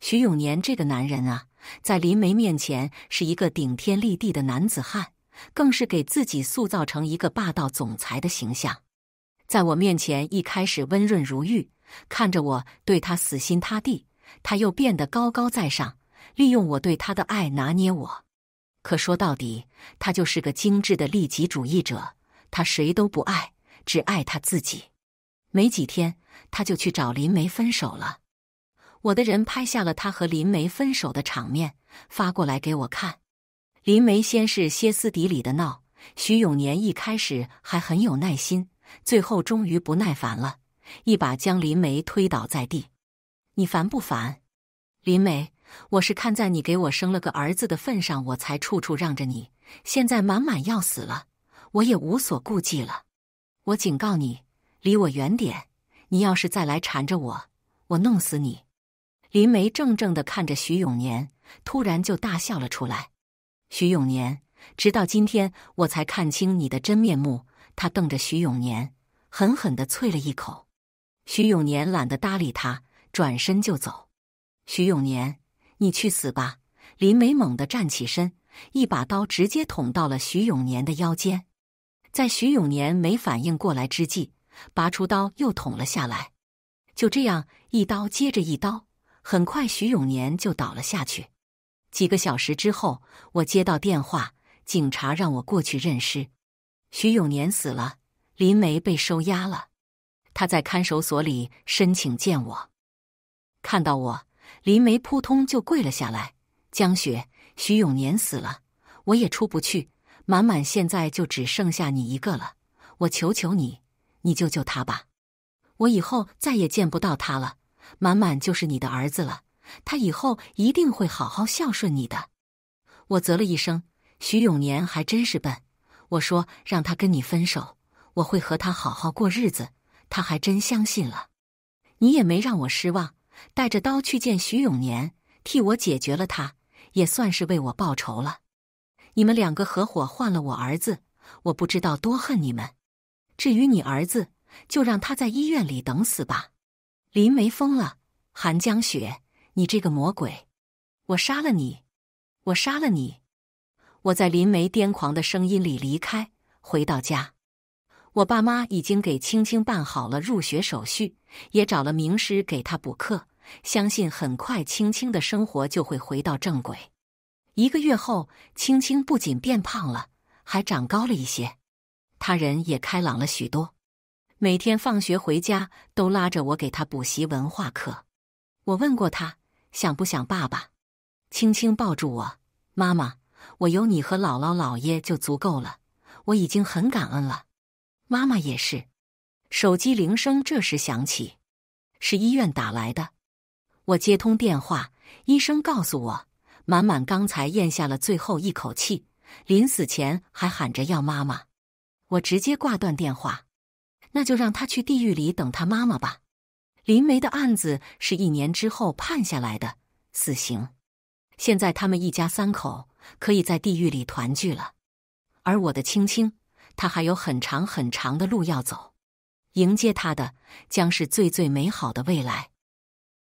徐永年这个男人啊，在林梅面前是一个顶天立地的男子汉，更是给自己塑造成一个霸道总裁的形象。在我面前一开始温润如玉，看着我对他死心塌地，他又变得高高在上，利用我对他的爱拿捏我。可说到底，他就是个精致的利己主义者，他谁都不爱，只爱他自己。没几天，他就去找林梅分手了。我的人拍下了他和林梅分手的场面，发过来给我看。林梅先是歇斯底里的闹，徐永年一开始还很有耐心，最后终于不耐烦了，一把将林梅推倒在地：“你烦不烦，林梅？”我是看在你给我生了个儿子的份上，我才处处让着你。现在满满要死了，我也无所顾忌了。我警告你，离我远点！你要是再来缠着我，我弄死你！林梅怔怔地看着徐永年，突然就大笑了出来。徐永年，直到今天我才看清你的真面目。他瞪着徐永年，狠狠地啐了一口。徐永年懒得搭理他，转身就走。徐永年。你去死吧！林梅猛地站起身，一把刀直接捅到了徐永年的腰间，在徐永年没反应过来之际，拔出刀又捅了下来。就这样，一刀接着一刀，很快徐永年就倒了下去。几个小时之后，我接到电话，警察让我过去认尸。徐永年死了，林梅被收押了，他在看守所里申请见我，看到我。林梅扑通就跪了下来。江雪，徐永年死了，我也出不去。满满现在就只剩下你一个了，我求求你，你救救他吧。我以后再也见不到他了。满满就是你的儿子了，他以后一定会好好孝顺你的。我啧了一声，徐永年还真是笨。我说让他跟你分手，我会和他好好过日子，他还真相信了。你也没让我失望。带着刀去见徐永年，替我解决了他，也算是为我报仇了。你们两个合伙换了我儿子，我不知道多恨你们。至于你儿子，就让他在医院里等死吧。林梅疯了，寒江雪，你这个魔鬼，我杀了你，我杀了你！我在林梅癫狂的声音里离开，回到家。我爸妈已经给青青办好了入学手续，也找了名师给她补课。相信很快，青青的生活就会回到正轨。一个月后，青青不仅变胖了，还长高了一些，他人也开朗了许多。每天放学回家，都拉着我给他补习文化课。我问过他想不想爸爸，青青抱住我：“妈妈，我有你和姥姥姥爷就足够了，我已经很感恩了。”妈妈也是，手机铃声这时响起，是医院打来的。我接通电话，医生告诉我，满满刚才咽下了最后一口气，临死前还喊着要妈妈。我直接挂断电话，那就让他去地狱里等他妈妈吧。林梅的案子是一年之后判下来的死刑，现在他们一家三口可以在地狱里团聚了，而我的青青。他还有很长很长的路要走，迎接他的将是最最美好的未来。